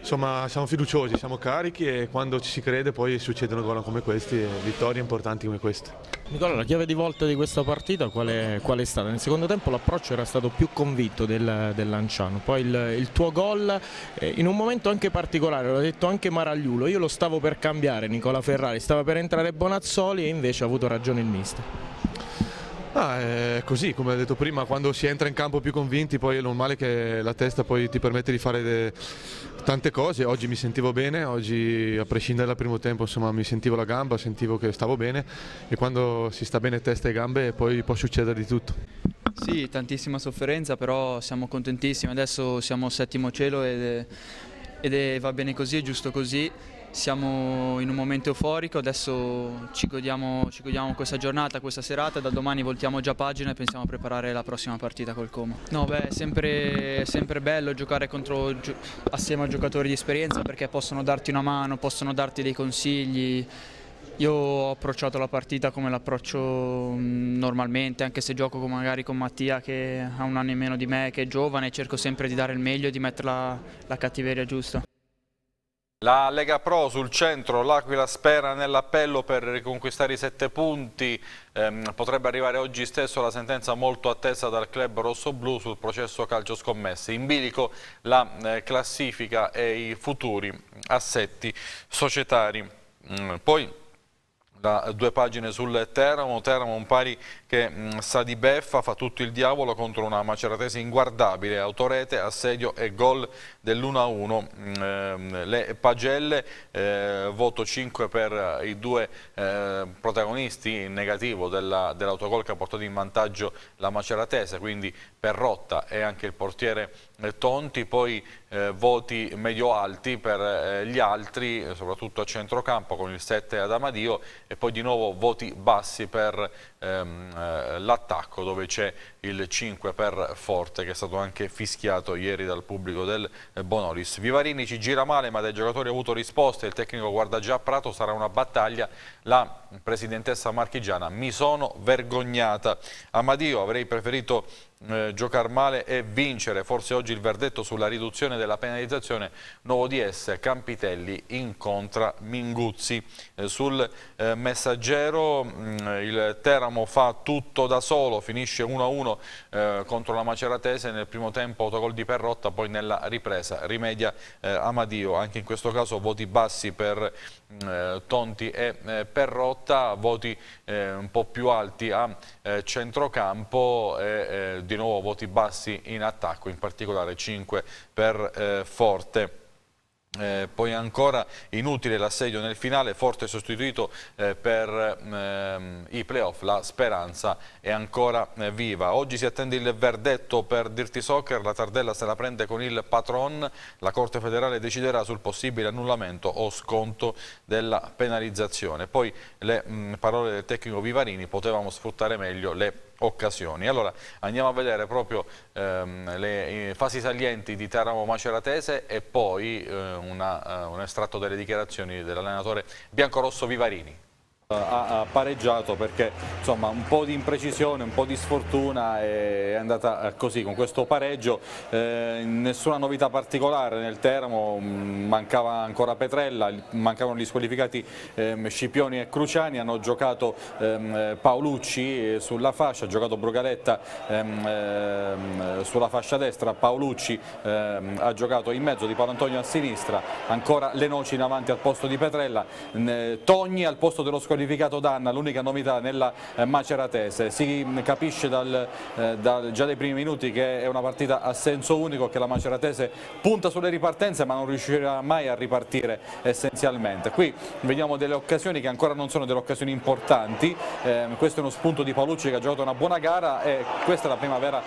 Insomma, siamo fiduciosi, siamo carichi e quando ci si crede poi succedono gol come questi e vittorie importanti come queste. Nicola, la chiave di volta di questa partita qual è, qual è stata? Nel secondo tempo l'approccio era stato più convinto del, del Lanciano, poi il, il tuo gol eh, in un momento anche particolare, l'ha detto anche Maragliulo, io lo stavo per cambiare Nicola Ferrari, stava per entrare Bonazzoli e invece ha avuto ragione il mister. Ah, è così, come ho detto prima, quando si entra in campo più convinti poi è normale che la testa poi ti permette di fare tante cose, oggi mi sentivo bene, oggi a prescindere dal primo tempo insomma, mi sentivo la gamba, sentivo che stavo bene e quando si sta bene testa e gambe poi può succedere di tutto. Sì, tantissima sofferenza però siamo contentissimi, adesso siamo settimo cielo ed, è, ed è, va bene così, è giusto così siamo in un momento euforico, adesso ci godiamo, ci godiamo, questa giornata, questa serata, da domani voltiamo già pagina e pensiamo a preparare la prossima partita col Como. No beh, è sempre, sempre, bello giocare contro, assieme a giocatori di esperienza perché possono darti una mano, possono darti dei consigli. Io ho approcciato la partita come l'approccio mm, normalmente, anche se gioco magari con Mattia che ha un anno in meno di me, che è giovane, cerco sempre di dare il meglio e di mettere la, la cattiveria giusta. La Lega Pro sul centro, l'Aquila spera nell'appello per riconquistare i sette punti, ehm, potrebbe arrivare oggi stesso la sentenza molto attesa dal club rosso-blu sul processo calcio scommesse. In bilico la eh, classifica e i futuri assetti societari. Mm, poi da due pagine sul Teramo, Teramo un pari che mh, mm, sa di beffa, fa tutto il diavolo contro una maceratese inguardabile, autorete, assedio e gol dell'1-1. Mm, ehm, le pagelle, eh, voto 5 per i due eh, protagonisti in negativo della, dell'autogol che ha portato in vantaggio la maceratese, quindi per Rotta e anche il portiere eh, Tonti, poi eh, voti medio-alti per eh, gli altri, eh, soprattutto a centrocampo con il 7 ad Amadio e poi di nuovo voti bassi per ehm, eh, l'attacco dove c'è il 5 per Forte che è stato anche fischiato ieri dal pubblico del eh, Bonolis. Vivarini ci gira male ma dai giocatori ha avuto risposte, il tecnico guarda già a Prato, sarà una battaglia. La presidentessa marchigiana, mi sono vergognata. Amadio avrei preferito eh, giocare male e vincere, forse oggi il verdetto sulla riduzione della penalizzazione, nuovo DS Campitelli incontra Minguzzi. Eh, sul eh, messaggero mh, mm, il Teramo fa tutto da solo, finisce 1-1 eh, contro la Maceratese nel primo tempo autogol di Perrotta, poi nella ripresa rimedia eh, Amadio, anche in questo caso voti bassi per mm, eh, Tonti e Perrotta lotta, voti eh, un po' più alti a eh, centrocampo e eh, di nuovo voti bassi in attacco, in particolare 5 per eh, Forte. Eh, poi ancora inutile l'assedio nel finale, forte sostituito eh, per ehm, i playoff, la speranza è ancora eh, viva. Oggi si attende il verdetto per Dirty Soccer, la Tardella se la prende con il patron, la Corte federale deciderà sul possibile annullamento o sconto della penalizzazione. Poi le mh, mm, parole del tecnico Vivarini, potevamo sfruttare meglio le occasioni. Allora andiamo a vedere proprio ehm, le fasi salienti di Teramo Maceratese e poi eh, una, uh, un estratto delle dichiarazioni dell'allenatore biancorosso Vivarini ha pareggiato perché insomma un po' di imprecisione, un po' di sfortuna è andata eh, così con questo pareggio, eh, nessuna novità particolare nel Teramo, mm, mancava ancora Petrella, mancavano gli squalificati eh, Scipioni e Cruciani, hanno giocato ehm, eh, Paolucci sulla fascia, ha giocato Brugaletta ehm, ehm, sulla fascia destra, Paolucci ha giocato in mezzo di Paolantonio a sinistra, ancora Lenoci in avanti al posto di Petrella, Togni al posto dello squalificato sacrificato Danna, l'unica novità nella eh, Maceratese. Si mm, capisce dal, eh, dal, già dai primi minuti che è una partita a senso unico, che la Maceratese punta sulle ripartenze ma non riuscirà mai a ripartire essenzialmente. Qui vediamo delle occasioni che ancora non sono delle occasioni importanti, eh, questo è uno spunto di Palucci che ha giocato una buona gara e questa è la prima vera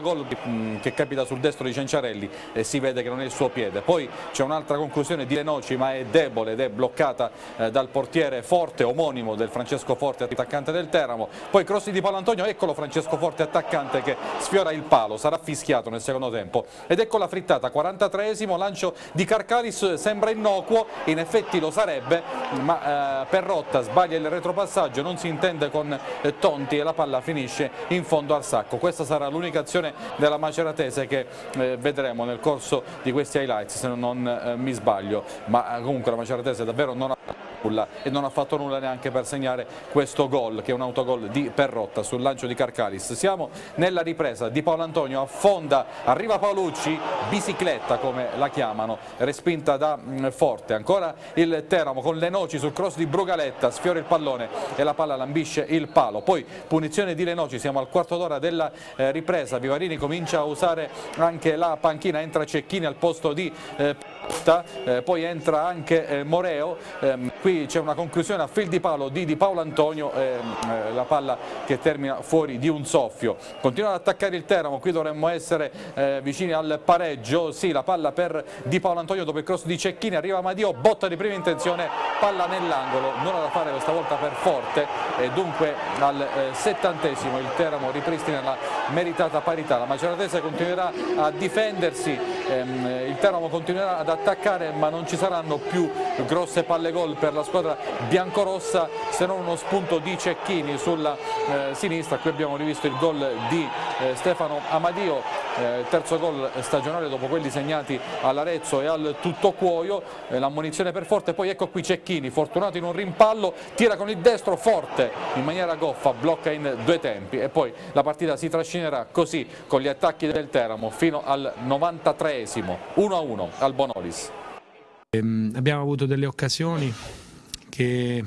gol mm, che capita sul destro di Cenciarelli e si vede che non è il suo piede. Poi c'è un'altra conclusione di Lenoci ma è debole ed è bloccata eh, dal portiere forte, omonimo omonimo del Francesco Forte attaccante del Teramo, poi cross di Palantonio, eccolo Francesco Forte attaccante che sfiora il palo, sarà fischiato nel secondo tempo ed ecco la frittata, 43esimo lancio di Carcalis sembra innocuo, in effetti lo sarebbe, ma eh, rotta sbaglia il retropassaggio, non si intende con eh, Tonti e la palla finisce in fondo al sacco, questa sarà l'unica azione della Maceratese che eh, vedremo nel corso di questi highlights se non eh, mi sbaglio, ma eh, comunque la Maceratese davvero non ha nulla e non ha fatto nulla neanche per segnare questo gol che è un autogol di Perrotta sul lancio di Carcalis. Siamo nella ripresa di Paolo Antonio, affonda, arriva Paolucci, bicicletta come la chiamano, respinta da mm, Forte, ancora il Teramo con le noci sul cross di Brugaletta, sfiora il pallone e la palla lambisce il palo, poi punizione di Lenoci, siamo al quarto d'ora della eh, ripresa, Vivarini comincia a usare anche la panchina, entra Cecchini al posto di... Eh, Motta, eh, poi entra anche eh, Moreo, ehm, qui c'è una conclusione a fil di palo di, di Paolo Antonio, ehm, eh, la palla che termina fuori di un soffio. Continua ad attaccare il Teramo, qui dovremmo essere eh, vicini al pareggio, sì la palla per Di Paolo Antonio dopo il cross di Cecchini, arriva Madio, botta di prima intenzione, palla nell'angolo, nulla da fare questa volta per forte e dunque al eh, settantesimo il Teramo ripristina la meritata parità, la maceratese continuerà a difendersi Ehm, il Teramo continuerà ad attaccare ma non ci saranno più grosse palle gol per la squadra biancorossa se non uno spunto di Cecchini sulla eh, sinistra, qui abbiamo rivisto il gol di eh, Stefano Amadio, eh, terzo gol stagionale dopo quelli segnati all'Arezzo e al Tuttocuoio, la munizione per Forte, poi ecco qui Cecchini, fortunato in un rimpallo, tira con il destro Forte in maniera goffa, blocca in due tempi e poi la partita si trascinerà così con gli attacchi del Teramo fino al 93 novantesimo 1-1 al Bonolis. Ehm, abbiamo avuto delle occasioni che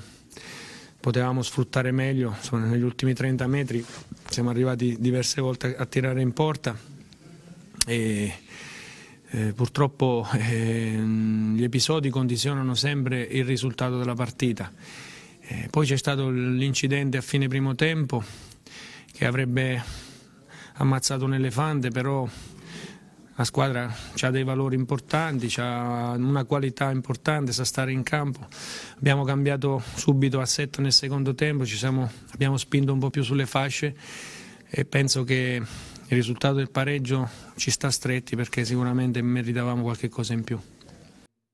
potevamo sfruttare meglio, sono negli ultimi 30 metri siamo arrivati diverse volte a tirare in porta e eh, purtroppo eh, gli episodi condizionano sempre il risultato della partita. Eh, poi c'è stato l'incidente a fine primo tempo che avrebbe ammazzato un elefante, però la squadra ha dei valori importanti, ha una qualità importante, sa stare in campo. Abbiamo cambiato subito assetto nel secondo tempo, siamo, abbiamo spinto un po' più sulle fasce e penso che il risultato del pareggio ci sta stretti perché sicuramente meritavamo qualche cosa in più.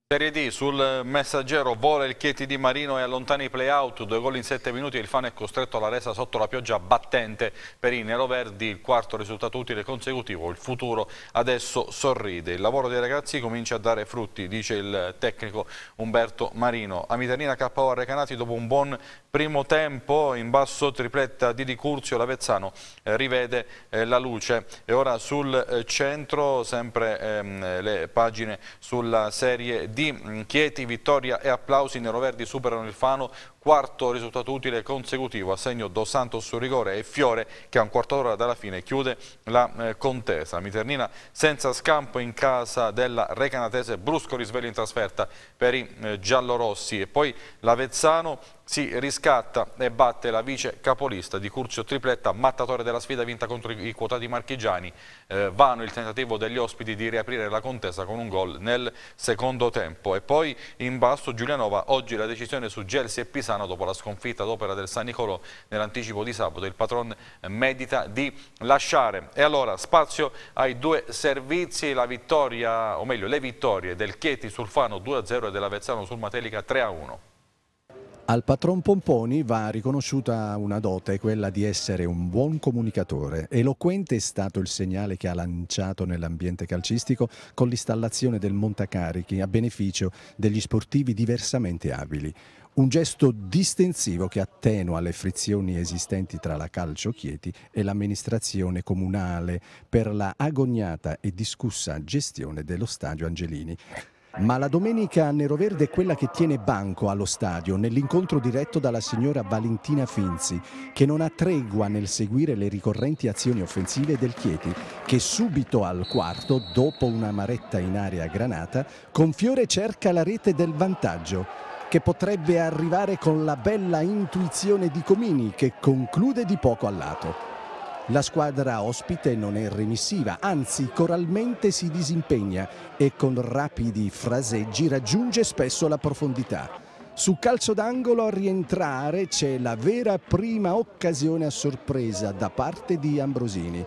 Serie D, sul messaggero vola il Chieti di Marino e allontana i playout, due gol in sette minuti, il Fano è costretto alla resa sotto la pioggia battente per i neroverdi, il quarto risultato utile consecutivo, il futuro adesso sorride. Il lavoro dei ragazzi comincia a dare frutti, dice il tecnico Umberto Marino. A Mitanina KO Recanati dopo un buon primo tempo, in basso tripletta di Di Curzio, l'Avezzano eh, rivede eh, la luce. E ora sul eh, centro, sempre ehm, le pagine sulla Serie D di Chieti, vittoria e applausi, neroverdi superano il Fano, quarto risultato utile consecutivo, assegno Dos Santos su rigore e Fiore che a un quarto d'ora dalla fine chiude la eh, contesa. Miternina senza scampo in casa della Recanatese, brusco risveglio in trasferta per i eh, giallorossi e poi l'Avezzano si riscatta e batte la vice capolista di Curzio Tripletta, mattatore della sfida vinta contro i quotati marchigiani. Eh, vano il tentativo degli ospiti di riaprire la contesa con un gol nel secondo tempo tempo. E poi in basso Giulianova, oggi la decisione su Gelsi e Pisano dopo la sconfitta d'opera del San Nicolò nell'anticipo di sabato. Il patron medita di lasciare. E allora spazio ai due servizi, la vittoria, o meglio le vittorie del Chieti sul Fano 2-0 e dell'Avezzano sul Matelica 3-1. Al patron Pomponi va riconosciuta una dote, quella di essere un buon comunicatore. Eloquente è stato il segnale che ha lanciato nell'ambiente calcistico con l'installazione del montacarichi a beneficio degli sportivi diversamente abili. Un gesto distensivo che attenua le frizioni esistenti tra la Calcio Chieti e l'amministrazione comunale per la agognata e discussa gestione dello stadio Angelini. Ma la domenica neroverde è quella che tiene banco allo stadio nell'incontro diretto dalla signora Valentina Finzi, che non ha tregua nel seguire le ricorrenti azioni offensive del Chieti, che subito al quarto, dopo una maretta in area granata, con fiore cerca la rete del vantaggio che potrebbe arrivare con la bella intuizione di Comini che conclude di poco al lato. La squadra ospite non è remissiva, anzi coralmente si disimpegna e con rapidi fraseggi raggiunge spesso la profondità. Su calcio d'angolo a rientrare c'è la vera prima occasione a sorpresa da parte di Ambrosini.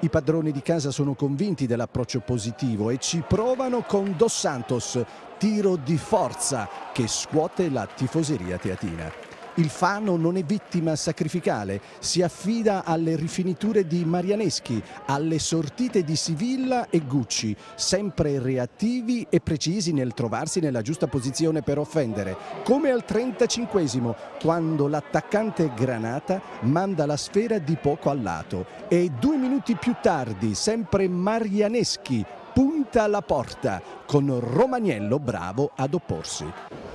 I padroni di casa sono convinti dell'approccio positivo e ci provano con Dos Santos, tiro di forza che scuote la tifoseria teatina. Il Fano non è vittima sacrificale, si affida alle rifiniture di Marianeschi, alle sortite di Sivilla e Gucci, sempre reattivi e precisi nel trovarsi nella giusta posizione per offendere, come al 35 quando l'attaccante Granata manda la sfera di poco al lato e due minuti più tardi sempre Marianeschi punta la porta con Romagnello bravo ad opporsi.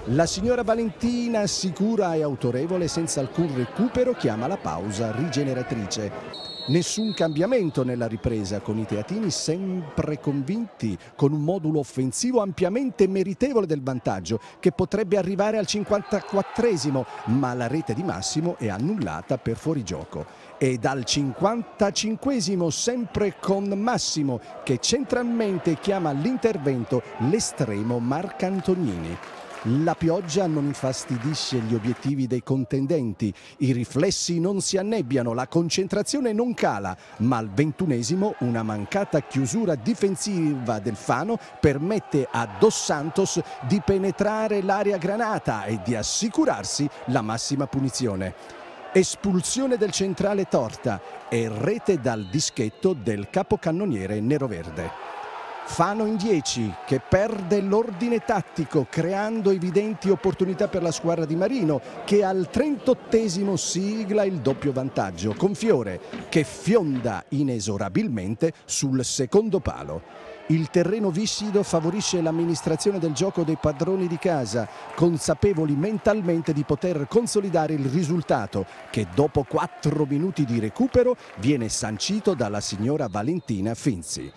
La signora Valentina, sicura e autorevole, senza alcun recupero, chiama la pausa rigeneratrice. Nessun cambiamento nella ripresa con i teatini sempre convinti con un modulo offensivo ampiamente meritevole del vantaggio che potrebbe arrivare al 54esimo ma la rete di Massimo è annullata per fuorigioco e dal 55esimo sempre con Massimo che centralmente chiama all'intervento l'estremo Marcantonini. La pioggia non infastidisce gli obiettivi dei contendenti, i riflessi non si annebbiano, la concentrazione non cala, ma al ventunesimo una mancata chiusura difensiva del Fano permette a Dos Santos di penetrare l'area granata e di assicurarsi la massima punizione. Espulsione del centrale Torta e rete dal dischetto del capocannoniere neroverde. Fano in 10 che perde l'ordine tattico creando evidenti opportunità per la squadra di Marino che al 38 sigla il doppio vantaggio con Fiore che fionda inesorabilmente sul secondo palo. Il terreno viscido favorisce l'amministrazione del gioco dei padroni di casa, consapevoli mentalmente di poter consolidare il risultato che dopo 4 minuti di recupero viene sancito dalla signora Valentina Finzi.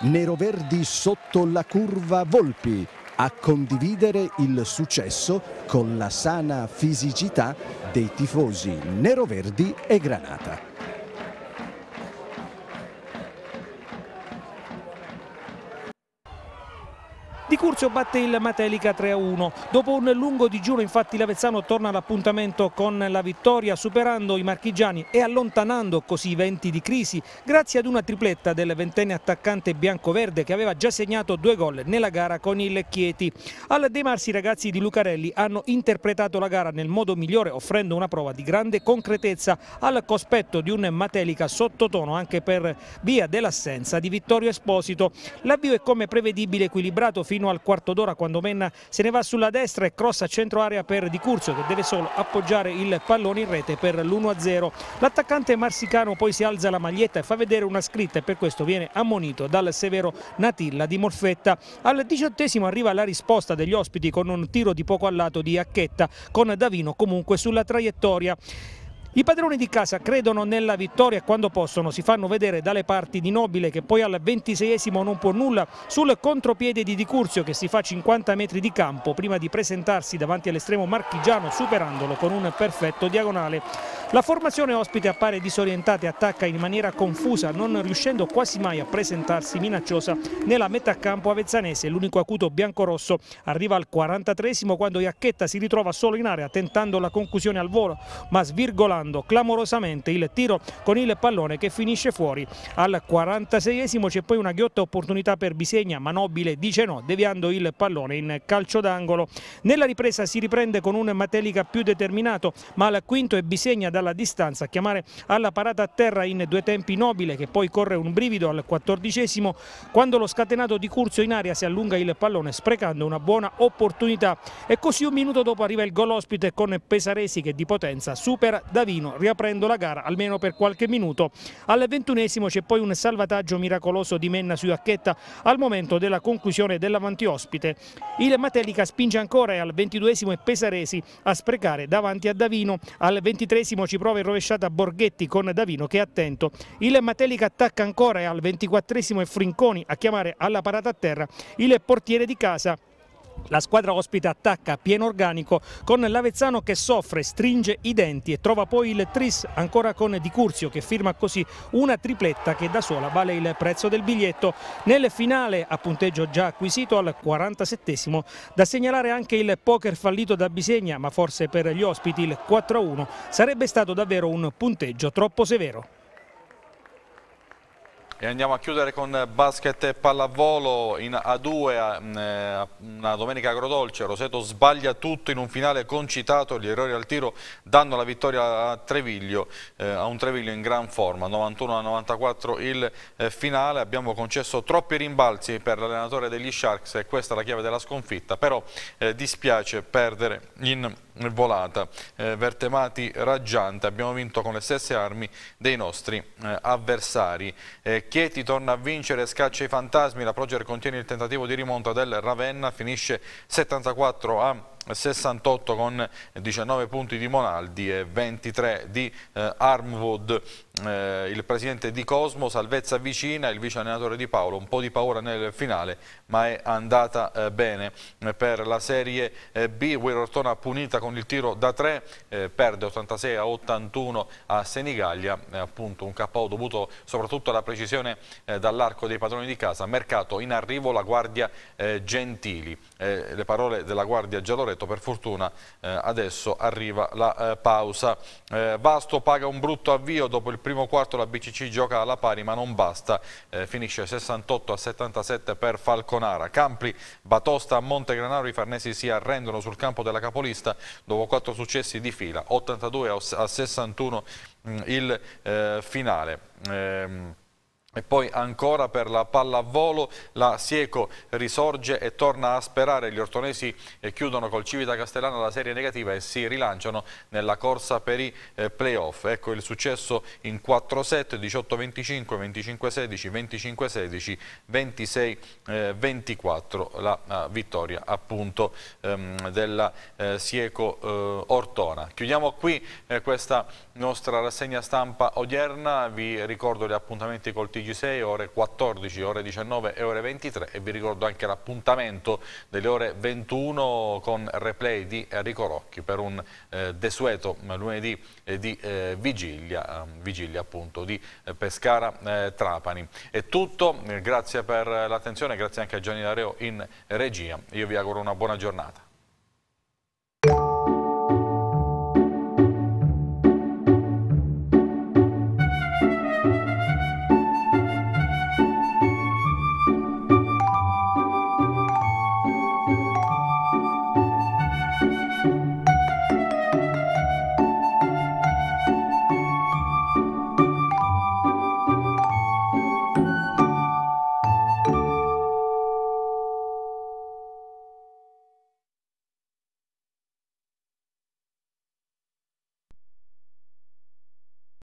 Neroverdi sotto la curva Volpi a condividere il successo con la sana fisicità dei tifosi neroverdi e granata. Di Curzio batte il Matelica 3-1. Dopo un lungo digiuno infatti l'Avezzano torna all'appuntamento con la vittoria superando i marchigiani e allontanando così i venti di crisi grazie ad una tripletta del ventenne attaccante bianco-verde che aveva già segnato due gol nella gara con il Chieti. Al De Marsi i ragazzi di Lucarelli hanno interpretato la gara nel modo migliore offrendo una prova di grande concretezza al cospetto di un Matelica sottotono anche per via dell'assenza di Vittorio Esposito. L'avvio è come prevedibile equilibrato fino fino al quarto d'ora quando Menna se ne va sulla destra e crossa centro area per Di Curzio che deve solo appoggiare il pallone in rete per l'1-0. L'attaccante marsicano poi si alza la maglietta e fa vedere una scritta e per questo viene ammonito dal severo Natilla di Morfetta. Al diciottesimo arriva la risposta degli ospiti con un tiro di poco al lato di Acchetta con Davino comunque sulla traiettoria. I padroni di casa credono nella vittoria quando possono, si fanno vedere dalle parti di Nobile che poi al 26esimo non può nulla sul contropiede di Di Curzio che si fa 50 metri di campo prima di presentarsi davanti all'estremo marchigiano superandolo con un perfetto diagonale. La formazione ospite appare disorientata e attacca in maniera confusa non riuscendo quasi mai a presentarsi minacciosa nella metà campo avezzanese. L'unico acuto biancorosso arriva al 43esimo quando Iacchetta si ritrova solo in area tentando la conclusione al volo ma svirgolando sbagliando clamorosamente il tiro con il pallone che finisce fuori al 46esimo c'è poi una ghiotta opportunità per Bisegna ma Nobile dice no deviando il pallone in calcio d'angolo nella ripresa si riprende con un Matelica più determinato ma al quinto è Bisegna dalla distanza a chiamare alla parata a terra in due tempi Nobile che poi corre un brivido al 14esimo quando lo scatenato di Curzio in aria si allunga il pallone sprecando una buona opportunità e così un minuto dopo arriva il gol ospite con Pesaresi che di potenza supera Davide Torino riaprendo la gara almeno per qualche minuto. Al ventunesimo c'è poi un salvataggio miracoloso di Menna su Acchetta al momento della conclusione dell'avanti ospite. Il Matelica spinge ancora e al ventiduesimo è Pesaresi a sprecare davanti a Davino. Al ventitresimo ci prova in rovesciata Borghetti con Davino che è attento. Il Matelica attacca ancora e al ventiquattresimo è Frinconi a chiamare alla parata a terra il portiere di casa la squadra ospita attacca a pieno organico con l'Avezzano che soffre, stringe i denti e trova poi il tris ancora con Di Curzio che firma così una tripletta che da sola vale il prezzo del biglietto. Nel finale a punteggio già acquisito al 47 da segnalare anche il poker fallito da Bisegna ma forse per gli ospiti il 4-1 sarebbe stato davvero un punteggio troppo severo. E andiamo a chiudere con basket e pallavolo in A2, mm, eh, una domenica agrodolce, Roseto sbaglia tutto in un finale concitato, gli errori al tiro danno la vittoria a Treviglio, eh, a un Treviglio in gran forma, 91-94 il eh, finale, abbiamo concesso troppi rimbalzi per l'allenatore degli Sharks e questa è la chiave della sconfitta, però dispiace perdere in volata, vertemati raggiante, abbiamo vinto con le stesse armi dei nostri avversari. Chieti torna a vincere, scaccia i fantasmi, la Proger contiene il tentativo di rimonta del Ravenna, finisce 74 a 68 con 19 punti di Monaldi e 23 di eh, Armwood, eh, il presidente di Cosmo, salvezza vicina, il vice allenatore di Paolo, un po' di paura nel finale ma è andata eh, bene per la serie eh, B, Wirortona punita con il tiro da 3, eh, perde 86 a 81 a Senigallia, appunto un KO dovuto soprattutto alla precisione eh, dall'arco dei padroni di casa, mercato in arrivo la guardia Gentili eh, le parole della Guardia Gialoretto, per fortuna eh, adesso arriva la eh, pausa. Eh, Vasto paga un brutto avvio, dopo il primo quarto la BCC gioca alla pari ma non basta, eh, finisce 68 a 77 per Falconara. Campli, Batosta, Montegranaro, i farnesi si arrendono sul campo della capolista dopo quattro successi di fila, 82 a 61 mh, mm, il eh, finale. Ehm... E poi ancora per la pallavolo la Sieco risorge e torna a sperare. Gli ortonesi eh, chiudono col Civita Castellano la serie negativa e si rilanciano nella corsa per i eh, playoff. Ecco il successo in 4 7, 18-25, 25-16, 25-16, 26-24. La vittoria appunto ehm, della eh, Sieco Ortona. Chiudiamo qui questa nostra rassegna stampa odierna. Vi ricordo gli appuntamenti col TG Giusei, ore 14, ore 19 e ore 23 e vi ricordo anche l'appuntamento delle ore 21 con replay di Enrico Rocchi per un eh, desueto lunedì eh, di eh, vigilia, ehm, vigilia appunto, di eh, Pescara eh, Trapani. È tutto, eh, grazie per l'attenzione, grazie anche a Gianni D'Areo in regia, io vi auguro una buona giornata.